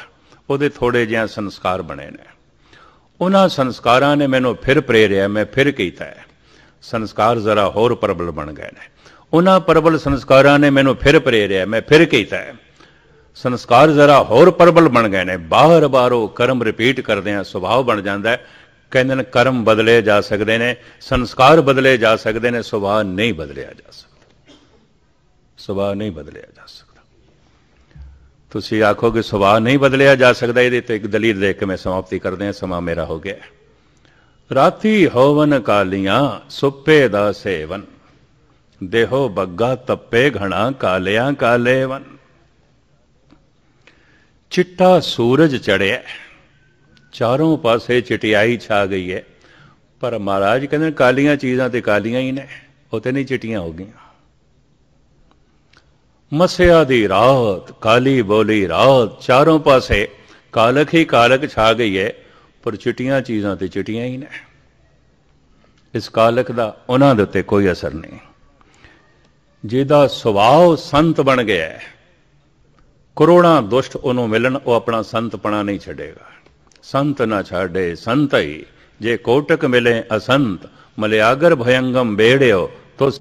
ਉਹਦੇ ਥੋੜੇ ਜਿਹਾ ਸੰਸਕਾਰ ਬਣੇ ਨੇ ਉਹਨਾਂ ਸੰਸਕਾਰਾਂ ਨੇ ਮੈਨੂੰ ਫਿਰ ਪ੍ਰੇਰਿਆ ਮੈਂ ਫਿਰ ਕੀਤਾ ਹੈ ਸੰਸਕਾਰ ਜ਼ਰਾ ਹੋਰ ਪਰਬਲ ਬਣ ਗਏ ਨੇ ਉਹਨਾਂ ਪਰਬਲ ਸੰਸਕਾਰਾਂ ਨੇ ਮੈਨੂੰ ਫਿਰ ਪ੍ਰੇਰਿਆ ਮੈਂ ਫਿਰ ਕੀਤਾ ਸੰਸਕਾਰ ਜ਼ਰਾ ਹੋਰ ਪਰਬਲ ਬਣ ਗਏ ਨੇ ਬਾਹਰ ਬਾਰੋ ਕਰਮ ਰਿਪੀਟ ਕਰਦੇ ਆ ਸੁਭਾਅ ਬਣ ਜਾਂਦਾ ਹੈ ਕਹਿੰਦੇ ਨੇ ਕਰਮ ਬਦਲੇ ਜਾ ਸਕਦੇ ਨੇ ਸੰਸਕਾਰ ਬਦਲੇ ਜਾ ਸਕਦੇ ਨੇ ਸੁਭਾਅ ਨਹੀਂ ਬਦਲਿਆ ਜਾ ਸਕਦਾ ਸੁਭਾਅ ਨਹੀਂ ਬਦਲਿਆ ਜਾ ਸਕਦਾ ਤੁਸੀਂ ਆਖੋਗੇ ਸੁਭਾਅ ਨਹੀਂ ਬਦਲਿਆ ਜਾ ਸਕਦਾ ਇਹਦੇ ਤੇ ਇੱਕ ਦਲੀਲ ਦੇ ਕੇ ਮੈਂ ਸਮਾਪਤੀ ਕਰਦੇ ਹਾਂ ਸਮਾਂ ਮੇਰਾ ਹੋ ਗਿਆ ਰਾਤੀ ਹੋਵਨ ਕਾਲੀਆਂ ਸੁੱਪੇ ਦਾ ਸੇਵਨ ਦੇਹੋ ਬੱਗਾ ਤੱਪੇ ਘਣਾ ਕਾਲਿਆਂ ਕਾਲੇਵਨ ਚਿੱਟਾ ਸੂਰਜ ਚੜਿਆ ਚਾਰੋਂ ਪਾਸੇ ਚਟਿਆਈ ਛਾ ਗਈ ਹੈ ਪਰ ਮਹਾਰਾਜ ਕਹਿੰਦੇ ਕਾਲੀਆਂ ਚੀਜ਼ਾਂ ਤੇ ਕਾਲੀਆਂ ਹੀ ਨੇ ਉਹ ਤੇ ਨਹੀਂ ਚਟੀਆਂ ਹੋ ਗਈਆਂ ਮਸਿਆ ਦੀ ਰਾਤ ਕਾਲੀ ਬੋਲੀ ਰਾਤ ਚਾਰੋਂ ਪਾਸੇ ਕਾਲਖ ਹੀ ਕਾਲਕ ਛਾ ਗਈ ਹੈ ਪਰ ਚਿਟੀਆਂ ਚੀਜ਼ਾਂ ਤੇ ਚਿਟੀਆਂ ਹੀ ਨੇ ਇਸ ਕਾਲਕ ਦਾ ਉਹਨਾਂ ਦੇ ਉੱਤੇ ਕੋਈ ਅਸਰ ਨਹੀਂ ਜਿਹਦਾ ਸੁਭਾਅ ਸੰਤ ਬਣ ਗਿਆ ਹੈ ਕਰੋੜਾਂ ਦੁਸ਼ਟ ਉਹਨੂੰ ਮਿਲਣ ਉਹ ਆਪਣਾ ਸੰਤਪਣਾ ਨਹੀਂ ਛੱਡੇਗਾ ਸੰਤ ਨਾ ਛੱਡੇ ਸੰਤ ਹੀ ਜੇ ਕੋਟਕ ਮਿਲੇ ਅਸੰਤ ਮਲਿਆਗਰ ਭਯੰਗਮ ਬੇੜਿਓ ਤੋ